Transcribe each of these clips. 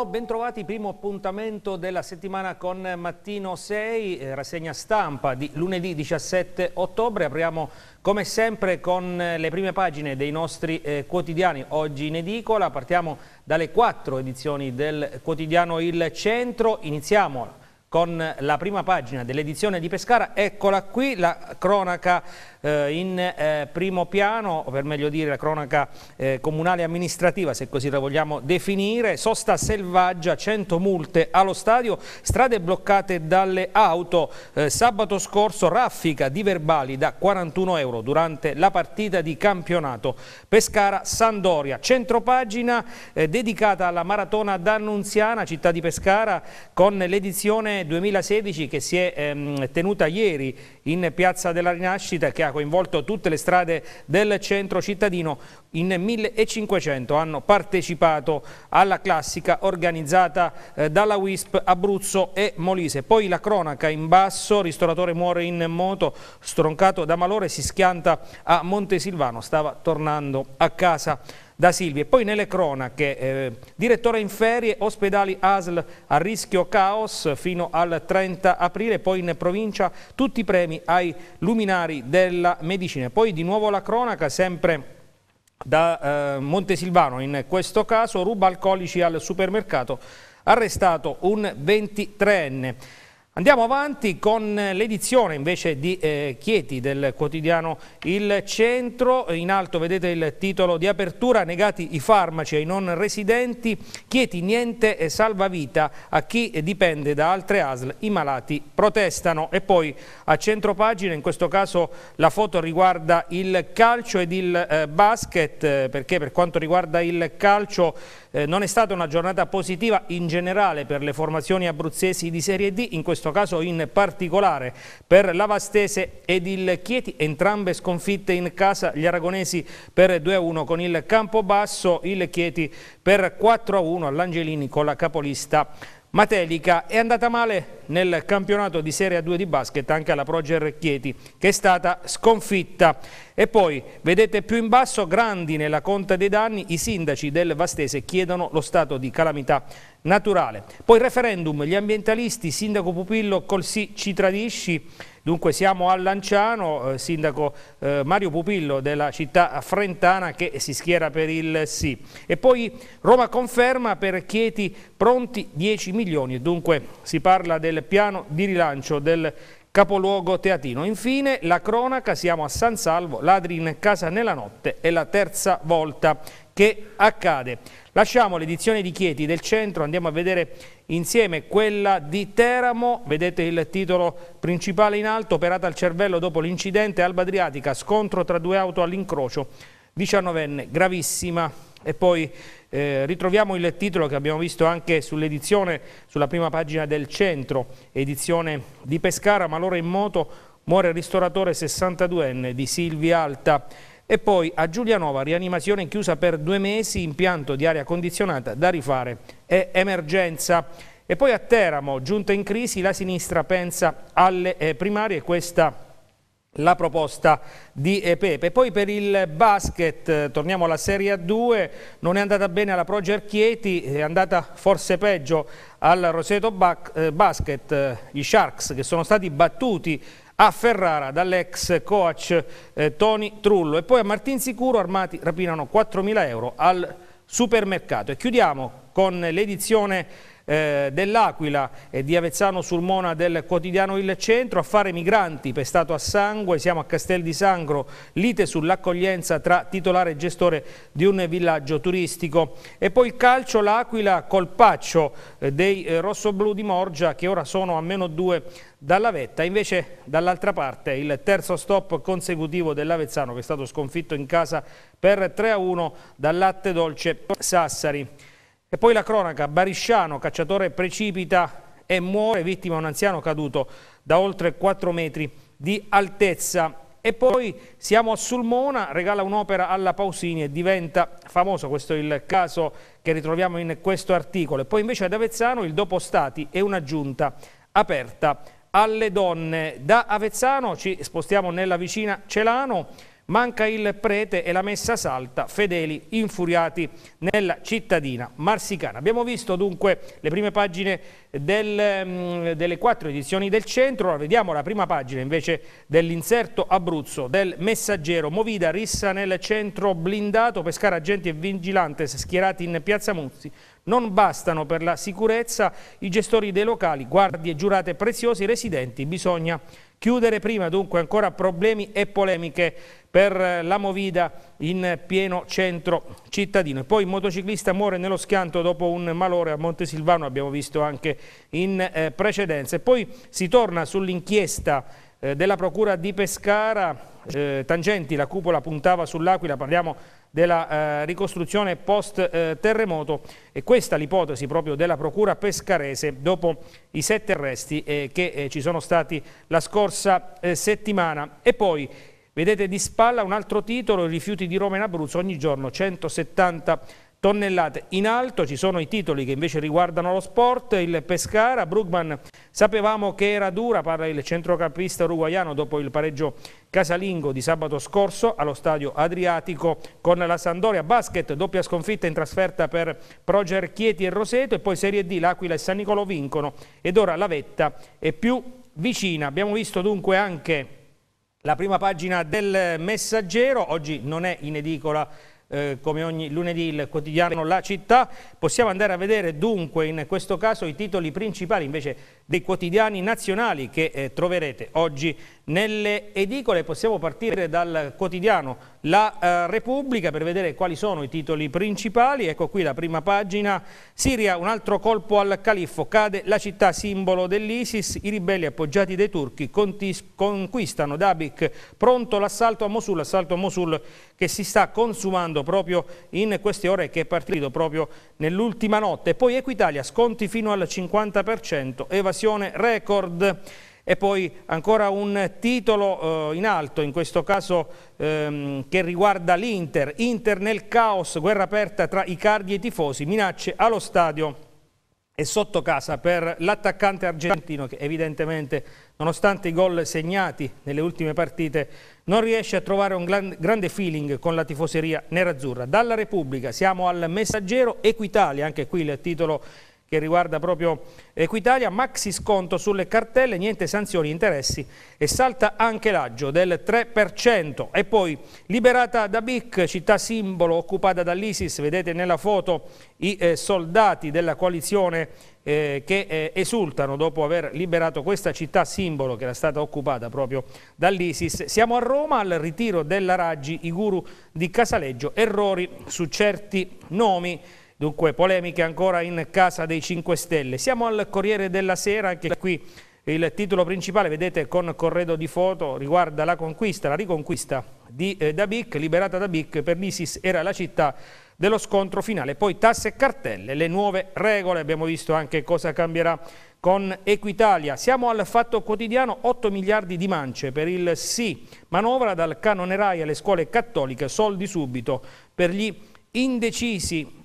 Buongiorno, bentrovati, primo appuntamento della settimana con Mattino 6, eh, rassegna stampa di lunedì 17 ottobre. Apriamo come sempre con eh, le prime pagine dei nostri eh, quotidiani oggi in edicola. Partiamo dalle quattro edizioni del quotidiano Il Centro, iniziamo con la prima pagina dell'edizione di Pescara. Eccola qui la cronaca eh, in eh, primo piano, o per meglio dire la cronaca eh, comunale amministrativa, se così la vogliamo definire. Sosta selvaggia, 100 multe allo stadio, strade bloccate dalle auto. Eh, sabato scorso raffica di verbali da 41 euro durante la partita di campionato Pescara-Sandoria. Centropagina eh, dedicata alla maratona d'Annunziana, città di Pescara, con l'edizione 2016 che si è ehm, tenuta ieri in Piazza della Rinascita che ha coinvolto tutte le strade del centro cittadino. In 1500 hanno partecipato alla classica organizzata eh, dalla WISP Abruzzo e Molise. Poi la cronaca in basso, ristoratore muore in moto, stroncato da malore, si schianta a Montesilvano, stava tornando a casa da Silvi. E poi nelle cronache, eh, direttore in ferie, ospedali ASL a rischio caos fino al 30 aprile, poi in provincia tutti i premi ai luminari della medicina. Poi di nuovo la cronaca, sempre da eh, Montesilvano, in questo caso ruba alcolici al supermercato, arrestato un 23enne. Andiamo avanti con l'edizione invece di eh, Chieti del quotidiano Il Centro, in alto vedete il titolo di apertura, negati i farmaci ai non residenti, Chieti niente salva vita a chi dipende da altre ASL, i malati protestano e poi a centro pagina, in questo caso la foto riguarda il calcio ed il eh, basket, eh, perché per quanto riguarda il calcio eh, non è stata una giornata positiva in generale per le formazioni abruzzesi di Serie D, in questo caso in particolare per l'Avastese ed il Chieti, entrambe sconfitte in casa, gli aragonesi per 2-1 con il Campobasso, il Chieti per 4-1 all'Angelini con la capolista Matelica è andata male nel campionato di Serie A2 di basket anche alla Proger Chieti che è stata sconfitta e poi vedete più in basso grandi nella conta dei danni i sindaci del Vastese chiedono lo stato di calamità naturale poi referendum gli ambientalisti sindaco Pupillo col sì ci tradisci Dunque siamo a Lanciano, eh, sindaco eh, Mario Pupillo della città frentana che si schiera per il sì. E poi Roma conferma per Chieti pronti 10 milioni, dunque si parla del piano di rilancio del capoluogo teatino. Infine la cronaca, siamo a San Salvo, ladri in casa nella notte, è la terza volta che accade. Lasciamo l'edizione di Chieti del centro, andiamo a vedere insieme quella di Teramo, vedete il titolo principale in alto, operata al cervello dopo l'incidente Alba Adriatica, scontro tra due auto all'incrocio, 19enne, gravissima. E poi eh, ritroviamo il titolo che abbiamo visto anche sull'edizione, sulla prima pagina del centro, edizione di Pescara, Malore in moto, muore il ristoratore 62enne di Silvia Alta. E poi a Giulianova, rianimazione chiusa per due mesi, impianto di aria condizionata da rifare e emergenza. E poi a Teramo, giunta in crisi, la sinistra pensa alle eh, primarie, questa la proposta di eh, Pepe. Poi per il basket, eh, torniamo alla Serie A2, non è andata bene alla Proger Chieti, è andata forse peggio al Roseto Basket, gli Sharks che sono stati battuti a Ferrara dall'ex coach eh, Tony Trullo e poi a Martinsicuro armati rapinano 4.000 euro al supermercato. E chiudiamo con l'edizione eh, dell'Aquila e di Avezzano sul Mona del quotidiano Il Centro, affare migranti pestato a sangue, siamo a Castel di Sangro, lite sull'accoglienza tra titolare e gestore di un villaggio turistico e poi il calcio, l'Aquila colpaccio eh, dei eh, rossoblù di Morgia che ora sono a meno due dalla vetta. Invece dall'altra parte il terzo stop consecutivo dell'Avezzano che è stato sconfitto in casa per 3-1 a dal Latte Dolce Sassari. E poi la cronaca, Barisciano, cacciatore precipita e muore vittima un anziano caduto da oltre 4 metri di altezza. E poi siamo a Sulmona, regala un'opera alla Pausini e diventa famoso, questo è il caso che ritroviamo in questo articolo. E poi invece ad Avezzano il dopo stati è una giunta aperta alle donne. Da Avezzano ci spostiamo nella vicina Celano, Manca il prete e la messa salta, fedeli infuriati nella cittadina marsicana. Abbiamo visto dunque le prime pagine del, mm, delle quattro edizioni del centro, ora vediamo la prima pagina invece dell'inserto Abruzzo del messaggero Movida rissa nel centro blindato, Pescara agenti e vigilantes schierati in piazza Muzzi, non bastano per la sicurezza i gestori dei locali, guardie giurate preziosi, residenti bisogna Chiudere prima dunque ancora problemi e polemiche per eh, la Movida in pieno centro cittadino. E poi il motociclista muore nello schianto dopo un malore a Montesilvano, abbiamo visto anche in eh, precedenza. E poi si torna sull'inchiesta eh, della Procura di Pescara, eh, tangenti, la cupola puntava sull'Aquila, parliamo della eh, ricostruzione post-terremoto eh, e questa l'ipotesi proprio della Procura pescarese dopo i sette arresti eh, che eh, ci sono stati la scorsa eh, settimana. E poi vedete di spalla un altro titolo, rifiuti di Roma in Abruzzo, ogni giorno 170 tonnellate. In alto ci sono i titoli che invece riguardano lo sport, il Pescara, Brugman sapevamo che era dura, parla il centrocampista uruguaiano dopo il pareggio casalingo di sabato scorso allo stadio Adriatico con la Sandoria Basket, doppia sconfitta in trasferta per Proger Chieti e Roseto e poi Serie D, l'Aquila e San Nicolo vincono ed ora la vetta è più vicina. Abbiamo visto dunque anche la prima pagina del messaggero, oggi non è in edicola eh, come ogni lunedì il quotidiano La Città. Possiamo andare a vedere dunque in questo caso i titoli principali invece dei quotidiani nazionali che eh, troverete oggi nelle edicole. Possiamo partire dal quotidiano la eh, Repubblica per vedere quali sono i titoli principali. Ecco qui la prima pagina. Siria, un altro colpo al califfo. Cade la città simbolo dell'ISIS. I ribelli appoggiati dai turchi conquistano Dabik. Pronto l'assalto a Mosul. L'assalto a Mosul che si sta consumando proprio in queste ore che è partito proprio nell'ultima notte. Poi Equitalia, sconti fino al 50%, evasione record. E poi ancora un titolo eh, in alto, in questo caso ehm, che riguarda l'Inter. Inter nel caos, guerra aperta tra i cardi e i tifosi, minacce allo stadio e sotto casa per l'attaccante argentino che evidentemente nonostante i gol segnati nelle ultime partite non riesce a trovare un gran, grande feeling con la tifoseria nerazzurra. Dalla Repubblica siamo al Messaggero Equitalia, anche qui il titolo che riguarda proprio Equitalia, maxi sconto sulle cartelle, niente sanzioni, interessi e salta anche l'aggio del 3%. E poi liberata da Bic, città simbolo occupata dall'Isis, vedete nella foto i eh, soldati della coalizione eh, che eh, esultano dopo aver liberato questa città simbolo che era stata occupata proprio dall'Isis. Siamo a Roma al ritiro della Raggi, i guru di Casaleggio, errori su certi nomi. Dunque polemiche ancora in casa dei 5 Stelle. Siamo al Corriere della Sera, anche qui il titolo principale, vedete con corredo di foto, riguarda la conquista, la riconquista di eh, Dabic, liberata da Bic, per l'Isis era la città dello scontro finale. Poi tasse e cartelle, le nuove regole, abbiamo visto anche cosa cambierà con Equitalia. Siamo al fatto quotidiano, 8 miliardi di mance per il sì, manovra dal canone RAI alle scuole cattoliche, soldi subito per gli indecisi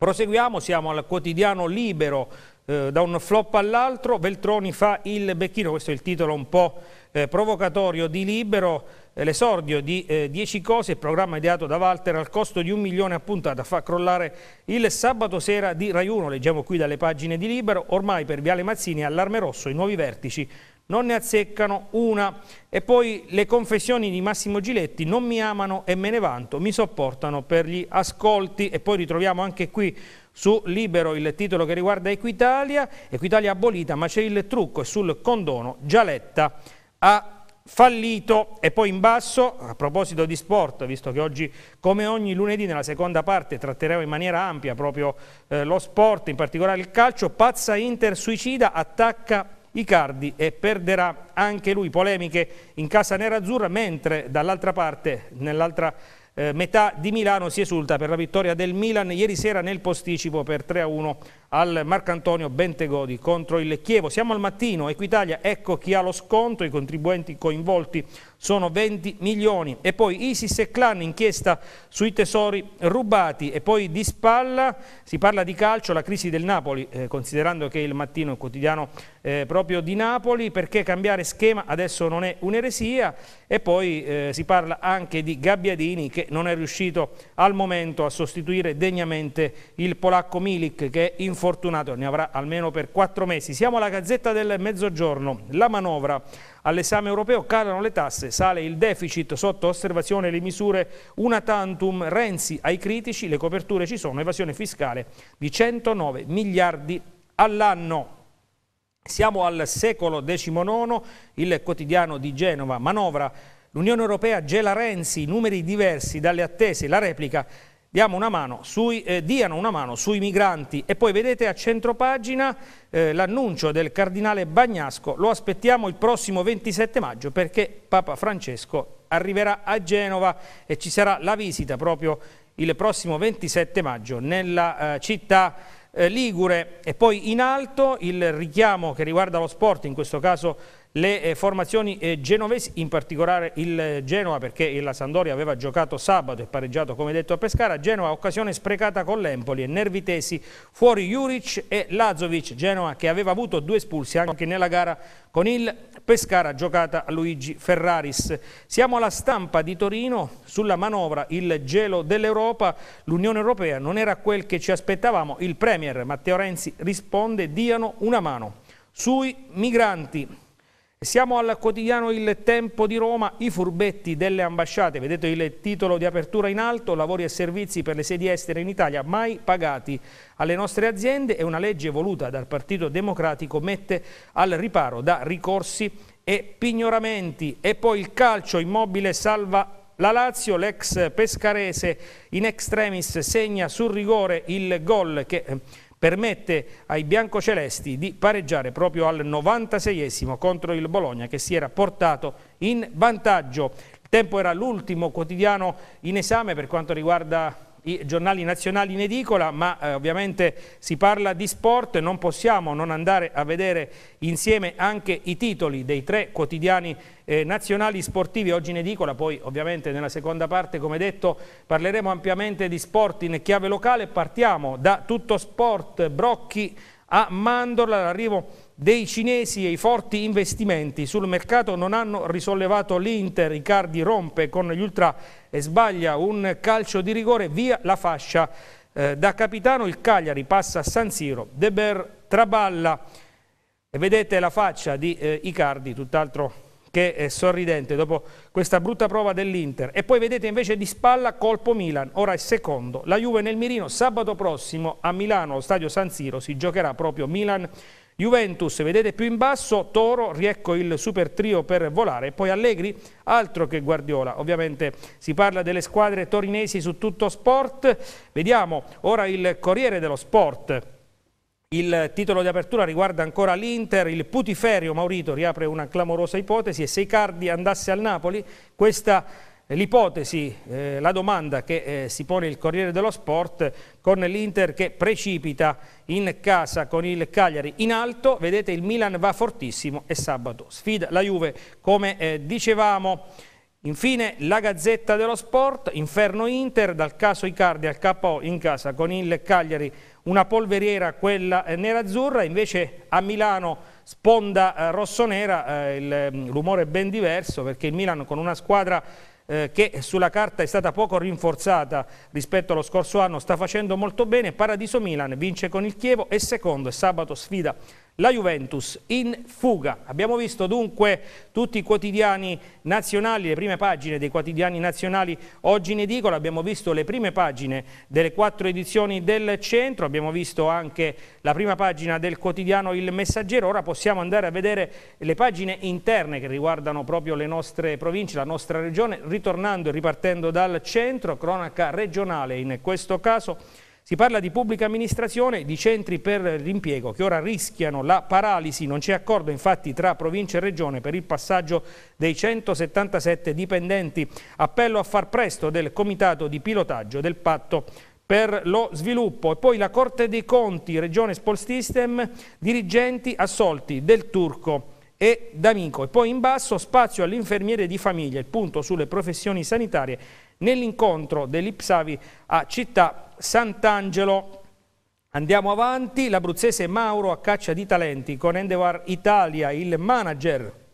Proseguiamo, siamo al quotidiano libero, eh, da un flop all'altro, Veltroni fa il becchino, questo è il titolo un po' eh, provocatorio di Libero, eh, l'esordio di 10 eh, cose, il programma ideato da Walter al costo di un milione a puntata, fa crollare il sabato sera di Rai 1, leggiamo qui dalle pagine di Libero, ormai per Viale Mazzini allarme rosso, i nuovi vertici non ne azzeccano una. E poi le confessioni di Massimo Giletti, non mi amano e me ne vanto, mi sopportano per gli ascolti. E poi ritroviamo anche qui su Libero il titolo che riguarda Equitalia, Equitalia abolita, ma c'è il trucco e sul condono Gialetta ha fallito e poi in basso, a proposito di sport, visto che oggi come ogni lunedì nella seconda parte tratteremo in maniera ampia proprio eh, lo sport, in particolare il calcio, pazza Inter suicida, attacca Icardi e perderà anche lui polemiche in casa nerazzurra, mentre dall'altra parte, nell'altra eh, metà di Milano, si esulta per la vittoria del Milan ieri sera nel posticipo per 3-1 al Marcantonio Bentegodi contro il Chievo. Siamo al mattino, Equitalia, ecco chi ha lo sconto, i contribuenti coinvolti sono 20 milioni. E poi ISIS e clan, inchiesta sui tesori rubati. E poi di spalla si parla di calcio, la crisi del Napoli, eh, considerando che il mattino è quotidiano eh, proprio di Napoli, perché cambiare schema adesso non è un'eresia. E poi eh, si parla anche di Gabbiadini che non è riuscito al momento a sostituire degnamente il polacco Milik che è infortunato, ne avrà almeno per quattro mesi. Siamo alla Gazzetta del Mezzogiorno, la manovra all'esame europeo, calano le tasse cause, sale il deficit sotto osservazione le misure una tantum, Renzi ai critici, le coperture ci sono, evasione fiscale di 109 miliardi all'anno. Siamo al secolo XIX, il quotidiano di Genova manovra L'Unione Europea gela Renzi, numeri diversi dalle attese, la replica diamo una mano sui, eh, diano una mano sui migranti. E poi vedete a centro pagina eh, l'annuncio del cardinale Bagnasco, lo aspettiamo il prossimo 27 maggio perché Papa Francesco arriverà a Genova e ci sarà la visita proprio il prossimo 27 maggio nella eh, città eh, ligure. E poi in alto il richiamo che riguarda lo sport, in questo caso le eh, formazioni eh, genovesi, in particolare il eh, Genoa perché la Sandoria aveva giocato sabato e pareggiato come detto a Pescara, Genoa occasione sprecata con l'Empoli e nervi tesi fuori Juric e Lazovic, Genoa che aveva avuto due espulsi anche nella gara con il Pescara giocata a Luigi Ferraris. Siamo alla stampa di Torino sulla manovra il gelo dell'Europa, l'Unione Europea non era quel che ci aspettavamo, il Premier Matteo Renzi risponde diano una mano sui migranti siamo al quotidiano Il Tempo di Roma, i furbetti delle ambasciate, vedete il titolo di apertura in alto, lavori e servizi per le sedi estere in Italia mai pagati alle nostre aziende e una legge voluta dal Partito Democratico mette al riparo da ricorsi e pignoramenti. E poi il calcio immobile salva la Lazio, l'ex pescarese in extremis, segna sul rigore il gol che eh, permette ai biancocelesti di pareggiare proprio al 96esimo contro il Bologna che si era portato in vantaggio. Il tempo era l'ultimo quotidiano in esame per quanto riguarda i giornali nazionali in edicola, ma eh, ovviamente si parla di sport, non possiamo non andare a vedere insieme anche i titoli dei tre quotidiani eh, nazionali sportivi oggi in edicola, poi ovviamente nella seconda parte come detto parleremo ampiamente di sport in chiave locale, partiamo da tutto sport, Brocchi a Mandorla, l'arrivo dei cinesi e i forti investimenti sul mercato non hanno risollevato l'Inter, Icardi rompe con gli ultra e sbaglia un calcio di rigore via la fascia eh, da capitano il Cagliari passa a San Siro De Deber traballa e vedete la faccia di eh, Icardi tutt'altro che eh, sorridente dopo questa brutta prova dell'Inter e poi vedete invece di spalla colpo Milan ora è secondo la Juve nel mirino sabato prossimo a Milano allo stadio San Siro si giocherà proprio Milan Juventus, vedete più in basso, Toro, Riecco il super trio per volare, poi Allegri, altro che Guardiola. Ovviamente si parla delle squadre torinesi su tutto sport. Vediamo ora il Corriere dello Sport. Il titolo di apertura riguarda ancora l'Inter, il putiferio Maurito riapre una clamorosa ipotesi e se Icardi andasse al Napoli, questa l'ipotesi, eh, la domanda che eh, si pone il Corriere dello Sport con l'Inter che precipita in casa con il Cagliari in alto, vedete il Milan va fortissimo e sabato sfida la Juve come eh, dicevamo. Infine la Gazzetta dello Sport, Inferno Inter, dal caso Icardi al KO in casa con il Cagliari, una polveriera quella eh, nerazzurra, invece a Milano sponda eh, rossonera, eh, il mm, rumore è ben diverso perché il Milan con una squadra eh, che sulla carta è stata poco rinforzata rispetto allo scorso anno, sta facendo molto bene. Paradiso Milan vince con il Chievo e secondo e sabato sfida la Juventus in fuga. Abbiamo visto dunque tutti i quotidiani nazionali, le prime pagine dei quotidiani nazionali oggi in edicola, abbiamo visto le prime pagine delle quattro edizioni del centro, abbiamo visto anche la prima pagina del quotidiano Il Messaggero, ora possiamo andare a vedere le pagine interne che riguardano proprio le nostre province, la nostra regione, ritornando e ripartendo dal centro, cronaca regionale in questo caso si parla di pubblica amministrazione, di centri per l'impiego che ora rischiano la paralisi. Non c'è accordo infatti tra provincia e regione per il passaggio dei 177 dipendenti. Appello a far presto del comitato di pilotaggio del patto per lo sviluppo. E poi la Corte dei Conti, Regione Spol System, dirigenti assolti del Turco e D'Amico. E poi in basso spazio all'infermiere di famiglia, il punto sulle professioni sanitarie nell'incontro dell'Ipsavi a Città Sant'Angelo. Andiamo avanti, l'abruzzese Mauro a caccia di talenti con Endevar Italia, il manager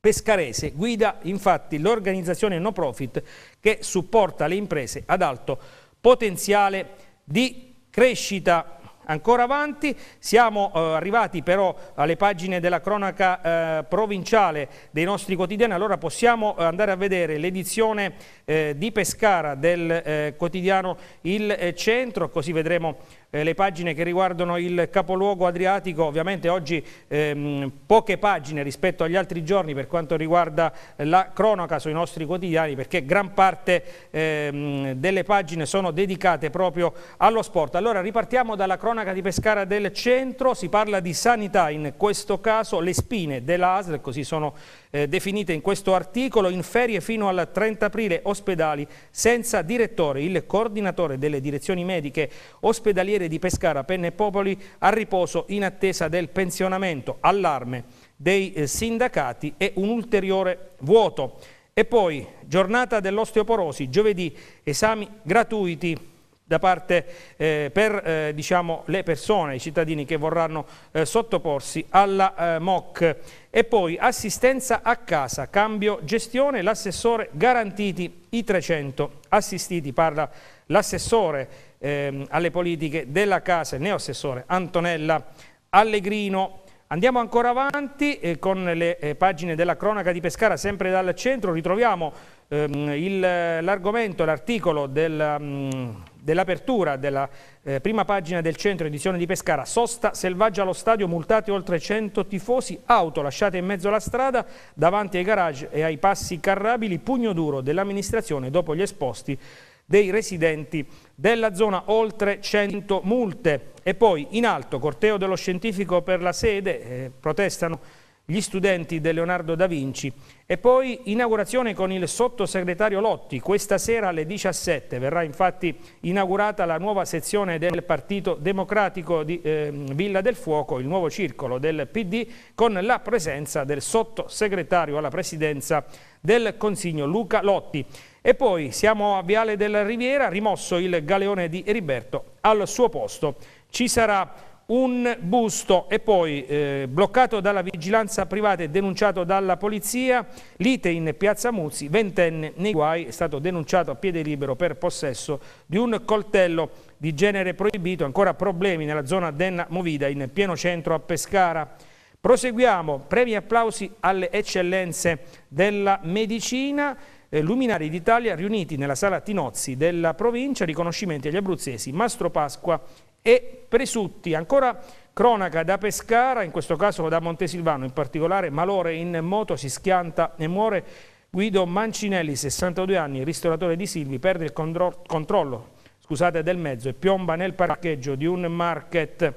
pescarese, guida infatti l'organizzazione no profit che supporta le imprese ad alto potenziale di crescita ancora avanti. Siamo eh, arrivati però alle pagine della cronaca eh, provinciale dei nostri quotidiani, allora possiamo eh, andare a vedere l'edizione eh, di Pescara del eh, quotidiano Il eh, Centro, così vedremo le pagine che riguardano il capoluogo adriatico, ovviamente oggi ehm, poche pagine rispetto agli altri giorni per quanto riguarda la cronaca sui nostri quotidiani perché gran parte ehm, delle pagine sono dedicate proprio allo sport. Allora ripartiamo dalla cronaca cronaca di Pescara del centro, si parla di sanità, in questo caso le spine dell'ASL, così sono eh, definite in questo articolo, in ferie fino al 30 aprile ospedali senza direttore. Il coordinatore delle direzioni mediche ospedaliere di Pescara, Penne e Popoli, a riposo in attesa del pensionamento, allarme dei eh, sindacati e un ulteriore vuoto. E poi giornata dell'osteoporosi, giovedì esami gratuiti da parte eh, per eh, diciamo, le persone, i cittadini che vorranno eh, sottoporsi alla eh, MOC. E poi assistenza a casa, cambio gestione, l'assessore garantiti i 300 assistiti, parla l'assessore ehm, alle politiche della casa, il neoassessore Antonella Allegrino. Andiamo ancora avanti eh, con le eh, pagine della cronaca di Pescara, sempre dal centro ritroviamo ehm, eh, l'argomento, l'articolo del... Um, dell'apertura della eh, prima pagina del centro edizione di Pescara, sosta selvaggia allo stadio, multati oltre 100 tifosi, auto lasciate in mezzo alla strada, davanti ai garage e ai passi carrabili, pugno duro dell'amministrazione dopo gli esposti dei residenti della zona, oltre 100 multe. E poi in alto, corteo dello scientifico per la sede, eh, protestano gli studenti del Leonardo da Vinci e poi inaugurazione con il sottosegretario Lotti. Questa sera alle 17 verrà infatti inaugurata la nuova sezione del Partito Democratico di eh, Villa del Fuoco, il nuovo circolo del PD, con la presenza del sottosegretario alla presidenza del Consiglio Luca Lotti. E poi siamo a Viale della Riviera, rimosso il galeone di Riberto al suo posto. Ci sarà un busto e poi eh, bloccato dalla vigilanza privata e denunciato dalla polizia, lite in piazza Muzzi, ventenne nei guai, è stato denunciato a piede libero per possesso di un coltello di genere proibito, ancora problemi nella zona Denna Movida in pieno centro a Pescara. Proseguiamo, premi e applausi alle eccellenze della medicina, eh, luminari d'Italia riuniti nella sala Tinozzi della provincia, riconoscimenti agli abruzzesi Mastro Pasqua e Presutti, ancora cronaca da Pescara, in questo caso da Montesilvano in particolare, malore in moto, si schianta e muore Guido Mancinelli, 62 anni, ristoratore di Silvi, perde il controllo scusate, del mezzo e piomba nel parcheggio di un market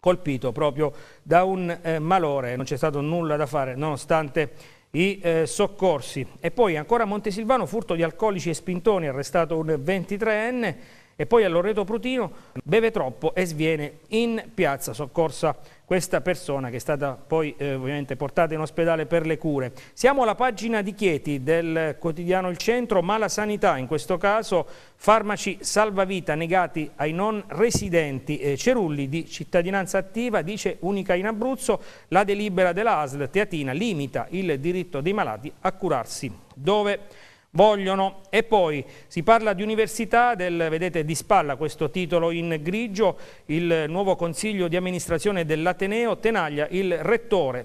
colpito proprio da un eh, malore. Non c'è stato nulla da fare nonostante i eh, soccorsi. E poi ancora Montesilvano, furto di alcolici e spintoni, arrestato un 23enne e poi a Loreto Prutino beve troppo e sviene in piazza soccorsa questa persona che è stata poi eh, ovviamente portata in ospedale per le cure. Siamo alla pagina di Chieti del quotidiano Il Centro, ma la sanità in questo caso farmaci salvavita negati ai non residenti eh, Cerulli di cittadinanza attiva dice unica in Abruzzo la delibera della ASL Teatina limita il diritto dei malati a curarsi dove vogliono. E poi si parla di università, del, vedete di spalla questo titolo in grigio, il nuovo consiglio di amministrazione dell'Ateneo, Tenaglia, il rettore,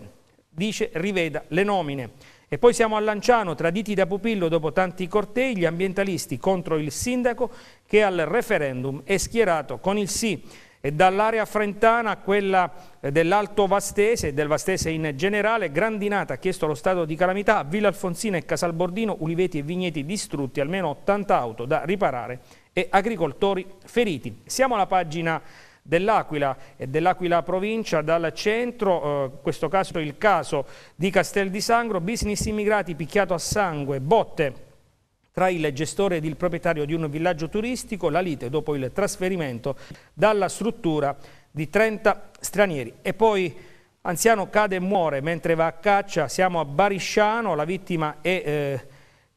dice riveda le nomine. E poi siamo a Lanciano, traditi da Pupillo dopo tanti cortei, gli ambientalisti contro il sindaco che al referendum è schierato con il sì e dall'area frentana a quella eh, dell'Alto Vastese e del Vastese in generale, Grandinata ha chiesto lo stato di calamità a Villa Alfonsina e Casalbordino, uliveti e vigneti distrutti, almeno 80 auto da riparare e agricoltori feriti. Siamo alla pagina dell'Aquila e dell'Aquila provincia dal centro, eh, questo caso il caso di Castel di Sangro, business immigrati picchiato a sangue, botte tra il gestore ed il proprietario di un villaggio turistico, la lite dopo il trasferimento dalla struttura di 30 stranieri. E poi anziano cade e muore mentre va a caccia, siamo a Barisciano, la vittima è eh,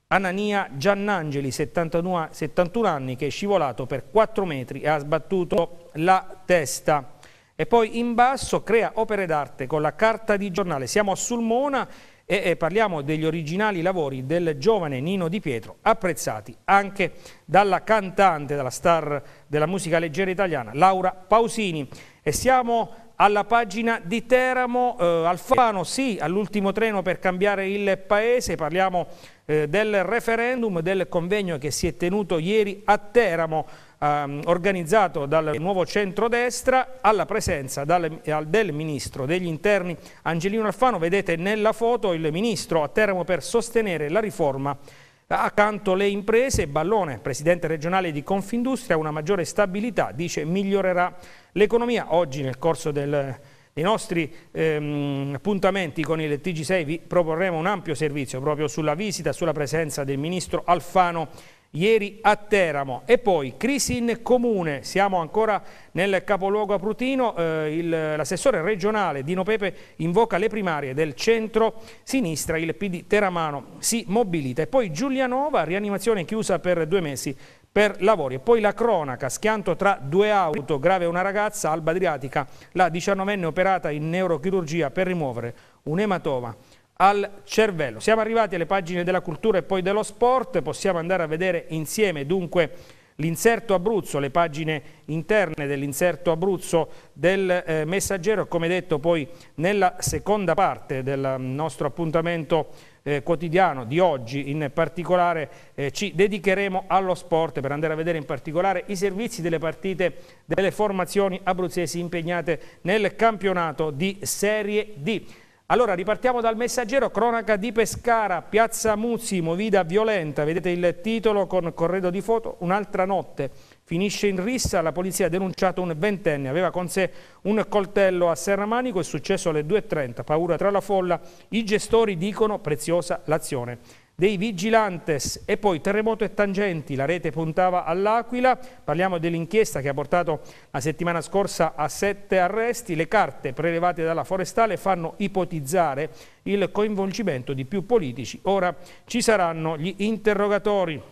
Anania Giannangeli, 72, 71 anni, che è scivolato per 4 metri e ha sbattuto la testa. E poi in basso crea opere d'arte con la carta di giornale. Siamo a Sulmona e, parliamo degli originali lavori del giovane Nino Di Pietro, apprezzati anche dalla cantante, dalla star della musica leggera italiana, Laura Pausini. E siamo alla pagina di Teramo, eh, Alfano sì all'ultimo treno per cambiare il paese, parliamo eh, del referendum, del convegno che si è tenuto ieri a Teramo ehm, organizzato dal nuovo centrodestra alla presenza dal, del ministro degli interni Angelino Alfano. Vedete nella foto il ministro a Teramo per sostenere la riforma Accanto le imprese, Ballone, presidente regionale di Confindustria, una maggiore stabilità, dice, migliorerà l'economia. Oggi nel corso del, dei nostri ehm, appuntamenti con il TG6 vi proporremo un ampio servizio proprio sulla visita, sulla presenza del ministro Alfano ieri a Teramo. E poi crisi in comune, siamo ancora nel capoluogo aprutino, eh, l'assessore regionale Dino Pepe invoca le primarie del centro-sinistra, il PD Teramano si mobilita. E poi Giulianova, rianimazione chiusa per due mesi per lavori. E poi la cronaca, schianto tra due auto, grave una ragazza, Alba Adriatica, la 19enne operata in neurochirurgia per rimuovere un ematoma al cervello. Siamo arrivati alle pagine della cultura e poi dello sport, possiamo andare a vedere insieme dunque l'inserto Abruzzo, le pagine interne dell'inserto Abruzzo del eh, Messaggero, come detto poi nella seconda parte del nostro appuntamento eh, quotidiano di oggi in particolare eh, ci dedicheremo allo sport per andare a vedere in particolare i servizi delle partite delle formazioni abruzzesi impegnate nel campionato di Serie D. Allora ripartiamo dal messaggero, cronaca di Pescara, piazza Muzzi, movida violenta, vedete il titolo con corredo di foto, un'altra notte, finisce in rissa, la polizia ha denunciato un ventenne, aveva con sé un coltello a serramanico, è successo alle 2.30, paura tra la folla, i gestori dicono preziosa l'azione dei Vigilantes e poi Terremoto e Tangenti, la rete puntava all'Aquila, parliamo dell'inchiesta che ha portato la settimana scorsa a sette arresti, le carte prelevate dalla forestale fanno ipotizzare il coinvolgimento di più politici, ora ci saranno gli interrogatori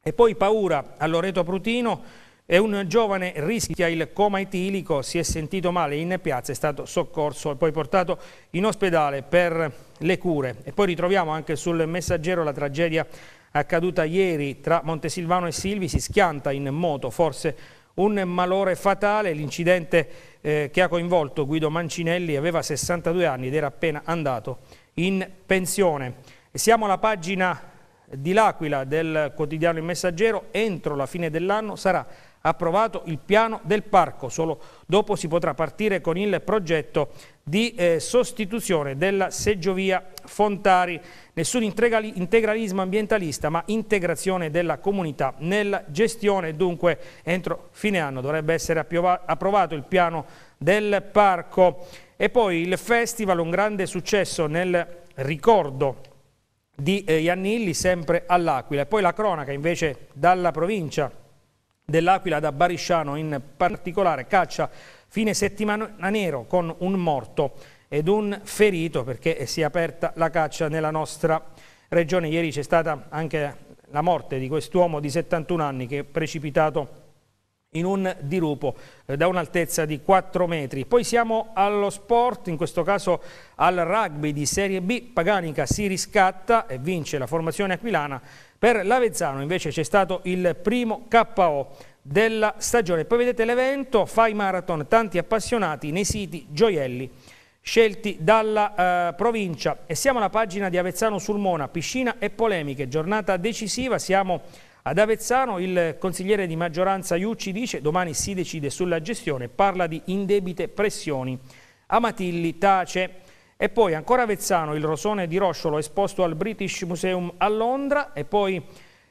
e poi paura a Loreto Prutino, e un giovane rischia il coma etilico, si è sentito male in piazza, è stato soccorso e poi portato in ospedale per le cure. E poi ritroviamo anche sul messaggero la tragedia accaduta ieri tra Montesilvano e Silvi, si schianta in moto, forse un malore fatale, l'incidente eh, che ha coinvolto Guido Mancinelli aveva 62 anni ed era appena andato in pensione. E siamo alla pagina di L'Aquila del quotidiano Il Messaggero, entro la fine dell'anno sarà approvato il piano del parco, solo dopo si potrà partire con il progetto di eh, sostituzione della seggiovia Fontari. Nessun integralismo ambientalista ma integrazione della comunità nella gestione, dunque entro fine anno dovrebbe essere approvato il piano del parco. E poi il festival, un grande successo nel ricordo di eh, Iannilli, sempre all'Aquila. E poi la cronaca invece dalla provincia dell'Aquila da Barisciano in particolare, caccia fine settimana nero con un morto ed un ferito perché si è aperta la caccia nella nostra regione. Ieri c'è stata anche la morte di quest'uomo di 71 anni che è precipitato in un dirupo eh, da un'altezza di 4 metri. Poi siamo allo sport, in questo caso al rugby di Serie B. Paganica si riscatta e vince la formazione aquilana per l'Avezzano invece c'è stato il primo KO della stagione. Poi vedete l'evento, fai marathon, tanti appassionati nei siti gioielli scelti dalla eh, provincia. E siamo alla pagina di Avezzano Sulmona, piscina e polemiche, giornata decisiva, siamo ad Avezzano, il consigliere di maggioranza Iucci dice domani si decide sulla gestione, parla di indebite pressioni. Amatilli tace. E poi ancora Vezzano, il rosone di Rosciolo esposto al British Museum a Londra e poi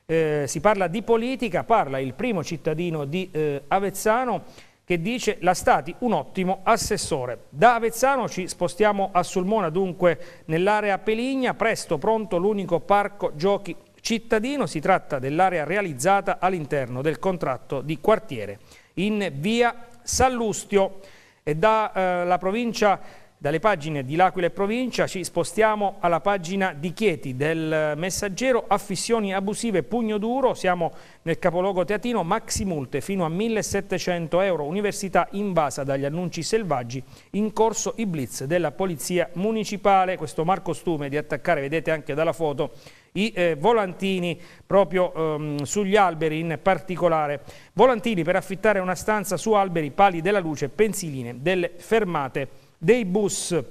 eh, si parla di politica, parla il primo cittadino di eh, Avezzano che dice la Stati un ottimo assessore. Da Avezzano ci spostiamo a Sulmona, dunque nell'area Peligna, presto pronto l'unico parco giochi cittadino, si tratta dell'area realizzata all'interno del contratto di quartiere in via Sallustio e dalla eh, provincia dalle pagine di L'Aquila e Provincia ci spostiamo alla pagina di Chieti del Messaggero, affissioni abusive, pugno duro, siamo nel capoluogo teatino, maxi multe fino a 1700 euro, università invasa dagli annunci selvaggi, in corso i blitz della polizia municipale, questo malcostume di attaccare, vedete anche dalla foto, i eh, volantini proprio ehm, sugli alberi in particolare. Volantini per affittare una stanza su alberi, pali della luce, pensiline delle fermate dei bus.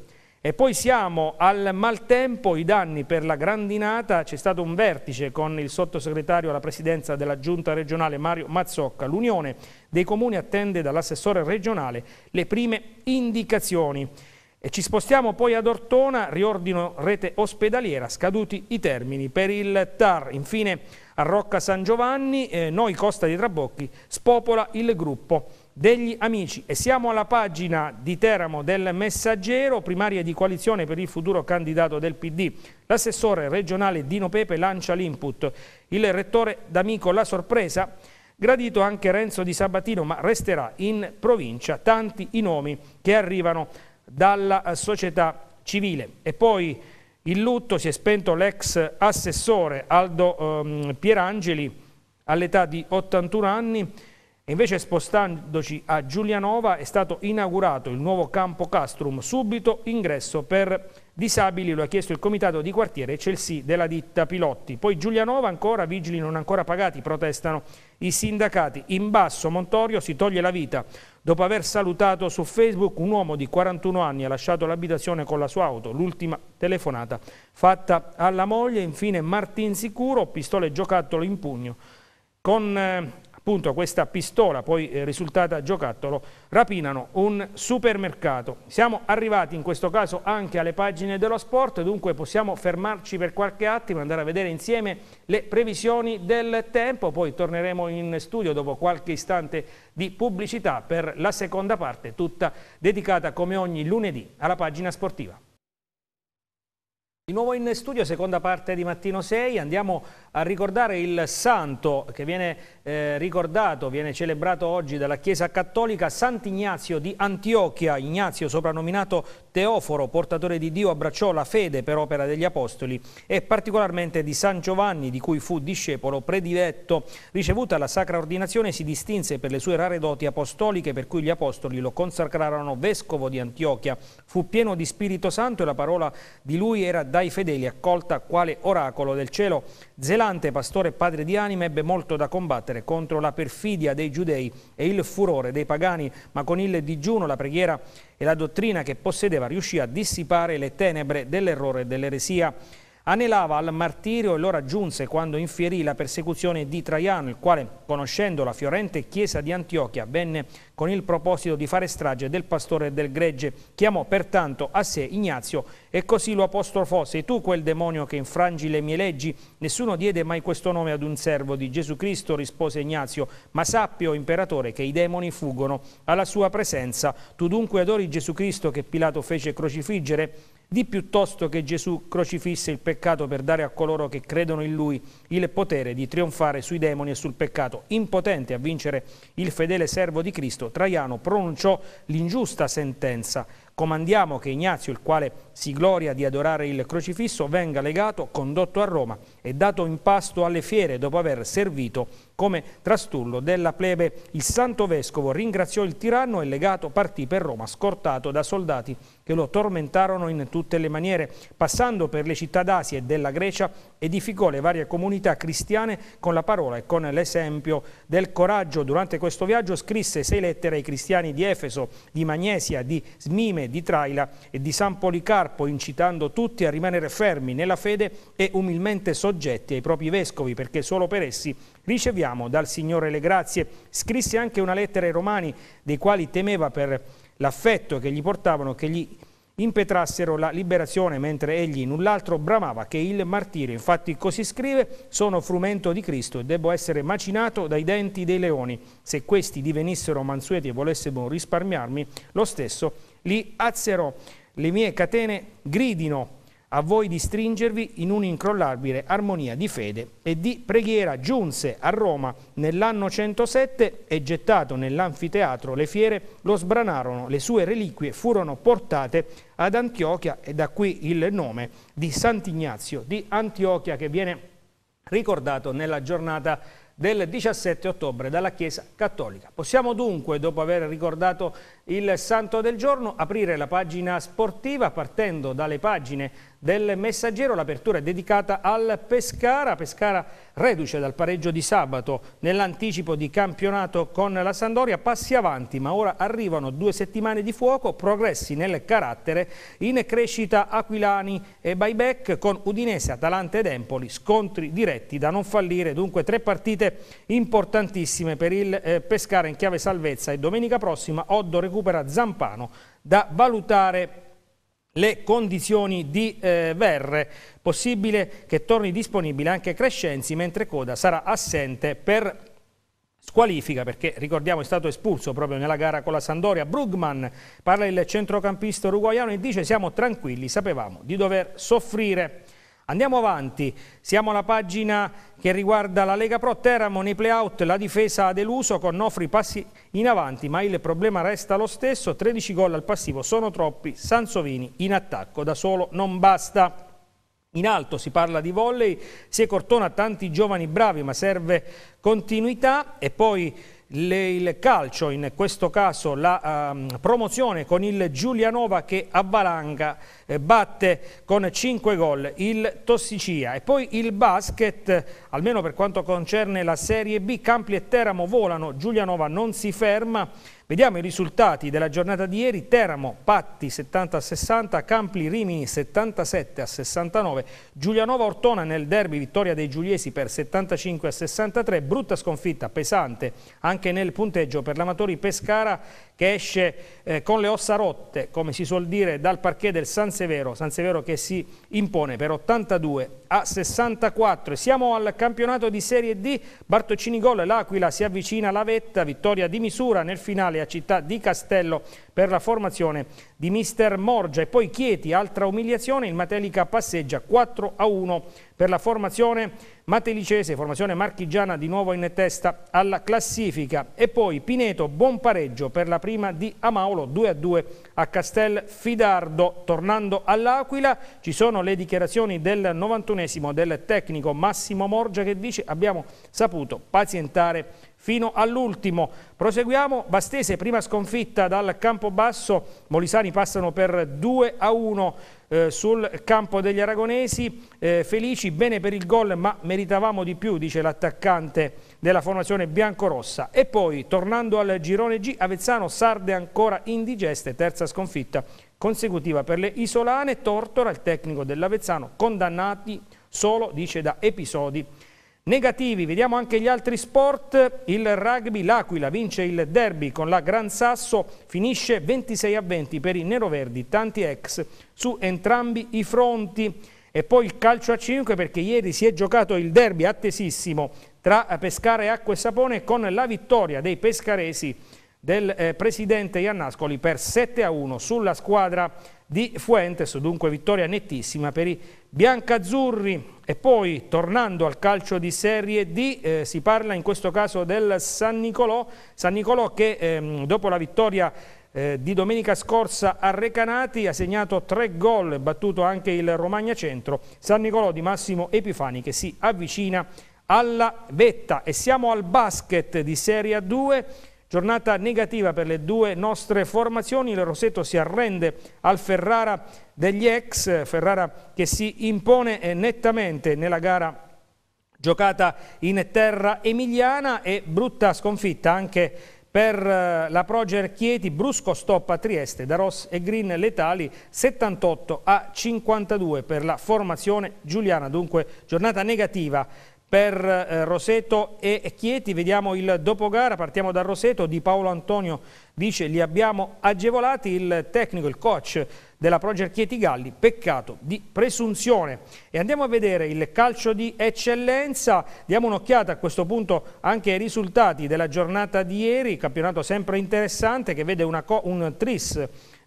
E poi siamo al maltempo, i danni per la grandinata, c'è stato un vertice con il sottosegretario alla presidenza della giunta regionale Mario Mazzocca. L'Unione dei Comuni attende dall'assessore regionale le prime indicazioni. E ci spostiamo poi ad Ortona, riordino rete ospedaliera, scaduti i termini per il TAR. Infine a Rocca San Giovanni, eh, noi Costa di Trabocchi, spopola il gruppo degli amici e siamo alla pagina di Teramo del Messaggero, primaria di coalizione per il futuro candidato del PD. L'assessore regionale Dino Pepe lancia l'input, il rettore D'Amico la sorpresa, gradito anche Renzo Di Sabatino, ma resterà in provincia tanti i nomi che arrivano dalla eh, società civile. E poi il lutto si è spento l'ex assessore Aldo ehm, Pierangeli all'età di 81 anni, invece spostandoci a Giulianova è stato inaugurato il nuovo campo Castrum, subito ingresso per disabili, lo ha chiesto il comitato di quartiere Celsì della ditta Pilotti. Poi Giulianova ancora, vigili non ancora pagati, protestano i sindacati. In basso Montorio si toglie la vita. Dopo aver salutato su Facebook un uomo di 41 anni ha lasciato l'abitazione con la sua auto, l'ultima telefonata fatta alla moglie. Infine Martin Sicuro, pistole e giocattolo in pugno. Con eh, appunto questa pistola poi eh, risultata giocattolo, rapinano un supermercato. Siamo arrivati in questo caso anche alle pagine dello sport, dunque possiamo fermarci per qualche attimo, andare a vedere insieme le previsioni del tempo, poi torneremo in studio dopo qualche istante di pubblicità per la seconda parte, tutta dedicata come ogni lunedì alla pagina sportiva. Di nuovo in studio, seconda parte di Mattino 6, andiamo a ricordare il santo che viene eh, ricordato, viene celebrato oggi dalla Chiesa Cattolica, Sant'Ignazio di Antiochia, Ignazio soprannominato Teoforo, portatore di Dio, abbracciò la fede per opera degli Apostoli e particolarmente di San Giovanni, di cui fu discepolo prediletto. Ricevuta la sacra ordinazione si distinse per le sue rare doti apostoliche, per cui gli Apostoli lo consacrarono vescovo di Antiochia. Fu pieno di Spirito Santo e la parola di lui era dai fedeli accolta quale oracolo del cielo. Zelanda Dante, pastore e padre di anime, ebbe molto da combattere contro la perfidia dei giudei e il furore dei pagani, ma con il digiuno, la preghiera e la dottrina che possedeva riuscì a dissipare le tenebre dell'errore e dell'eresia. Anelava al martirio e lo raggiunse quando infierì la persecuzione di Traiano, il quale, conoscendo la fiorente chiesa di Antiochia, venne con il proposito di fare strage del pastore del gregge. Chiamò pertanto a sé Ignazio e così lo apostrofò, sei tu quel demonio che infrangi le mie leggi? Nessuno diede mai questo nome ad un servo di Gesù Cristo, rispose Ignazio, ma sappi, o imperatore, che i demoni fuggono alla sua presenza. Tu dunque adori Gesù Cristo che Pilato fece crocifiggere? di piuttosto che Gesù crocifisse il peccato per dare a coloro che credono in lui il potere di trionfare sui demoni e sul peccato, impotente a vincere il fedele servo di Cristo, Traiano pronunciò l'ingiusta sentenza. Comandiamo che Ignazio, il quale si gloria di adorare il crocifisso, venga legato, condotto a Roma e dato in pasto alle fiere dopo aver servito come trastullo della plebe. Il santo vescovo ringraziò il tiranno e legato partì per Roma scortato da soldati che lo tormentarono in tutte le maniere. Passando per le città d'Asia e della Grecia edificò le varie comunità cristiane con la parola e con l'esempio del coraggio. Durante questo viaggio scrisse sei lettere ai cristiani di Efeso, di Magnesia, di Smime, di Traila e di San Policarpo, incitando tutti a rimanere fermi nella fede e umilmente soggetti ai propri vescovi, perché solo per essi riceviamo dal Signore le grazie. Scrisse anche una lettera ai Romani, dei quali temeva per l'affetto che gli portavano che gli impetrassero la liberazione, mentre egli null'altro bramava che il martirio, infatti così scrive, sono frumento di Cristo e debbo essere macinato dai denti dei leoni. Se questi divenissero mansueti e volessero risparmiarmi, lo stesso li azzerò. Le mie catene gridino a voi di stringervi in un'incrollabile armonia di fede e di preghiera giunse a Roma nell'anno 107 e gettato nell'anfiteatro le fiere lo sbranarono, le sue reliquie furono portate ad Antiochia e da qui il nome di Sant'Ignazio di Antiochia che viene ricordato nella giornata del 17 ottobre dalla Chiesa Cattolica. Possiamo dunque, dopo aver ricordato il santo del giorno, aprire la pagina sportiva partendo dalle pagine del Messaggero, l'apertura è dedicata al Pescara, Pescara reduce dal pareggio di sabato nell'anticipo di campionato con la Sandoria, passi avanti ma ora arrivano due settimane di fuoco, progressi nel carattere, in crescita Aquilani e buyback con Udinese, Atalanta ed Empoli, scontri diretti da non fallire, dunque tre partite importantissime per il eh, Pescara in chiave salvezza e domenica prossima Oddo recupera recupera Zampano da valutare le condizioni di eh, Verre. Possibile che torni disponibile anche Crescenzi, mentre Coda sarà assente per squalifica perché ricordiamo è stato espulso proprio nella gara con la Sandoria. Brugman parla il centrocampista uruguaiano e dice siamo tranquilli, sapevamo di dover soffrire. Andiamo avanti, siamo alla pagina che riguarda la Lega Pro Teramo, nei playout la difesa ha deluso con Nofri passi in avanti, ma il problema resta lo stesso, 13 gol al passivo sono troppi, Sansovini in attacco, da solo non basta. In alto si parla di volley, si è cortona tanti giovani bravi ma serve continuità e poi le, il calcio, in questo caso la um, promozione con il Giulianova che a Valanga eh, batte con 5 gol il Tossicia e poi il basket, almeno per quanto concerne la Serie B, Campi e Teramo volano, Giulianova non si ferma Vediamo i risultati della giornata di ieri. Teramo, Patti 70 60, Campli Rimini 77 69, Giulianova Ortona nel derby vittoria dei Giuliesi per 75 63, brutta sconfitta pesante anche nel punteggio per l'Amatori Pescara che esce eh, con le ossa rotte, come si suol dire, dal parquet del San Severo, San Severo che si impone per 82 a 64. Siamo al campionato di Serie D, Bartocini gol, l'Aquila si avvicina alla vetta, vittoria di misura nel finale a Città di Castello per la formazione di mister Morgia. E poi Chieti, altra umiliazione, il Matelica passeggia 4 a 1 per la formazione matelicese, formazione marchigiana di nuovo in testa alla classifica. E poi Pineto, buon pareggio per la prima di Amaolo, 2 a 2 a Castelfidardo. Tornando all'Aquila ci sono le dichiarazioni del 91 esimo del tecnico Massimo Morgia che dice abbiamo saputo pazientare fino all'ultimo. Proseguiamo, Bastese prima sconfitta dal campo basso, Molisani passano per 2 a 1 eh, sul campo degli aragonesi, eh, felici, bene per il gol ma meritavamo di più, dice l'attaccante della formazione biancorossa. E poi, tornando al girone G, Avezzano, Sarde ancora indigeste, terza sconfitta consecutiva per le isolane, Tortora, il tecnico dell'Avezzano, condannati solo, dice, da episodi Negativi, vediamo anche gli altri sport, il rugby, l'Aquila vince il derby con la Gran Sasso, finisce 26 a 20 per i neroverdi, tanti ex su entrambi i fronti. E poi il calcio a 5 perché ieri si è giocato il derby attesissimo tra Pescara e Acqua e Sapone con la vittoria dei pescaresi del eh, presidente Iannascoli per 7 a 1 sulla squadra di Fuentes, dunque vittoria nettissima per i biancazzurri. E poi tornando al calcio di Serie D, eh, si parla in questo caso del San Nicolò, San Nicolò che ehm, dopo la vittoria eh, di domenica scorsa a Recanati ha segnato tre gol, battuto anche il Romagna Centro, San Nicolò di Massimo Epifani che si avvicina alla vetta e siamo al basket di Serie A2 Giornata negativa per le due nostre formazioni, il Roseto si arrende al Ferrara degli ex, Ferrara che si impone eh, nettamente nella gara giocata in terra emiliana e brutta sconfitta anche per eh, la Proger Chieti, brusco stop a Trieste, da Ross e Green letali 78 a 52 per la formazione giuliana, dunque giornata negativa per eh, Roseto e Chieti. Vediamo il dopogara, partiamo da Roseto, Di Paolo Antonio dice li abbiamo agevolati, il tecnico, il coach della Proger Chieti Galli, peccato di presunzione. E andiamo a vedere il calcio di eccellenza, diamo un'occhiata a questo punto anche ai risultati della giornata di ieri, campionato sempre interessante che vede una un tris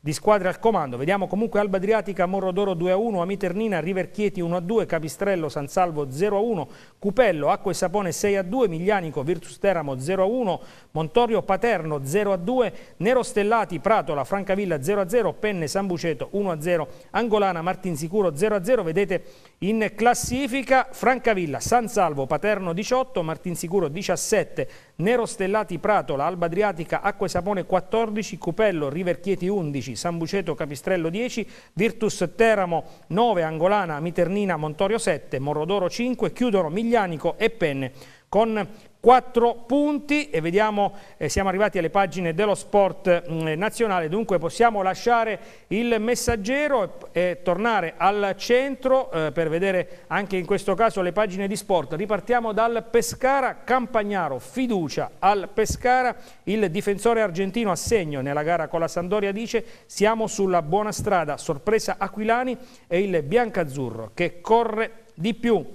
di squadre al comando. Vediamo comunque Alba Adriatica, Morrodoro 2-1, Amiternina, River Chieti 1-2, Capistrello, San Salvo 0-1, Cupello, Acqua e Sapone 6-2, Miglianico, Virtus Teramo 0-1, Montorio, Paterno 0-2, Nero Stellati, Pratola, Francavilla 0-0, Penne, San Buceto 1-0, Angolana, Martinsicuro 0-0. Vedete in classifica Francavilla, San Salvo, Paterno 18, Martinsicuro 17, Nero Stellati, Pratola, Alba Adriatica, Acqua e Sapone 14, Cupello, River Chieti 11, 11, San Buceto Capistrello 10, Virtus Teramo 9, Angolana Miternina Montorio 7, Morrodoro 5, chiudono Miglianico e Penne con quattro punti e vediamo, eh, siamo arrivati alle pagine dello sport mh, mm, eh, nazionale, dunque possiamo lasciare il messaggero e, e tornare al centro eh, per vedere anche in questo caso le pagine di sport. Ripartiamo dal Pescara, Campagnaro, fiducia al Pescara, il difensore argentino a segno nella gara con la Sandoria dice siamo sulla buona strada, sorpresa Aquilani e il biancazzurro che corre di più.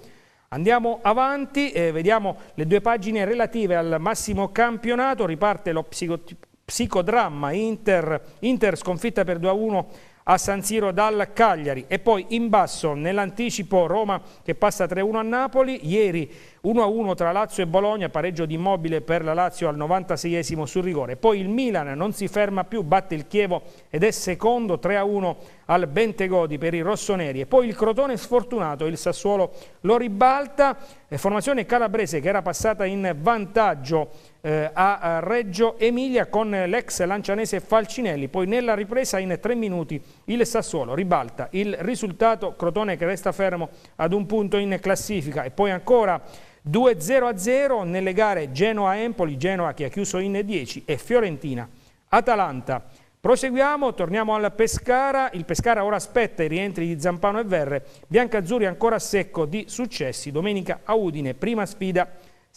Andiamo avanti, eh, vediamo le due pagine relative al massimo campionato, riparte lo psico, psicodramma Inter, Inter sconfitta per 2-1 a San Siro dal Cagliari e poi in basso nell'anticipo Roma che passa 3-1 a Napoli, ieri 1-1 tra Lazio e Bologna, pareggio di immobile per la Lazio al 96esimo sul rigore, poi il Milan non si ferma più, batte il Chievo ed è secondo 3-1 al Bentegodi per i rossoneri e poi il Crotone sfortunato, il Sassuolo lo ribalta, formazione calabrese che era passata in vantaggio eh, a eh, Reggio Emilia con eh, l'ex lancianese Falcinelli, poi nella ripresa in tre minuti il Sassuolo ribalta il risultato, Crotone che resta fermo ad un punto in classifica e poi ancora 2-0 0 nelle gare Genoa-Empoli, Genoa che ha chiuso in 10 e Fiorentina-Atalanta. Proseguiamo, torniamo al Pescara, il Pescara ora aspetta i rientri di Zampano e Verre, Biancazzurri ancora secco di successi, domenica a Udine, prima sfida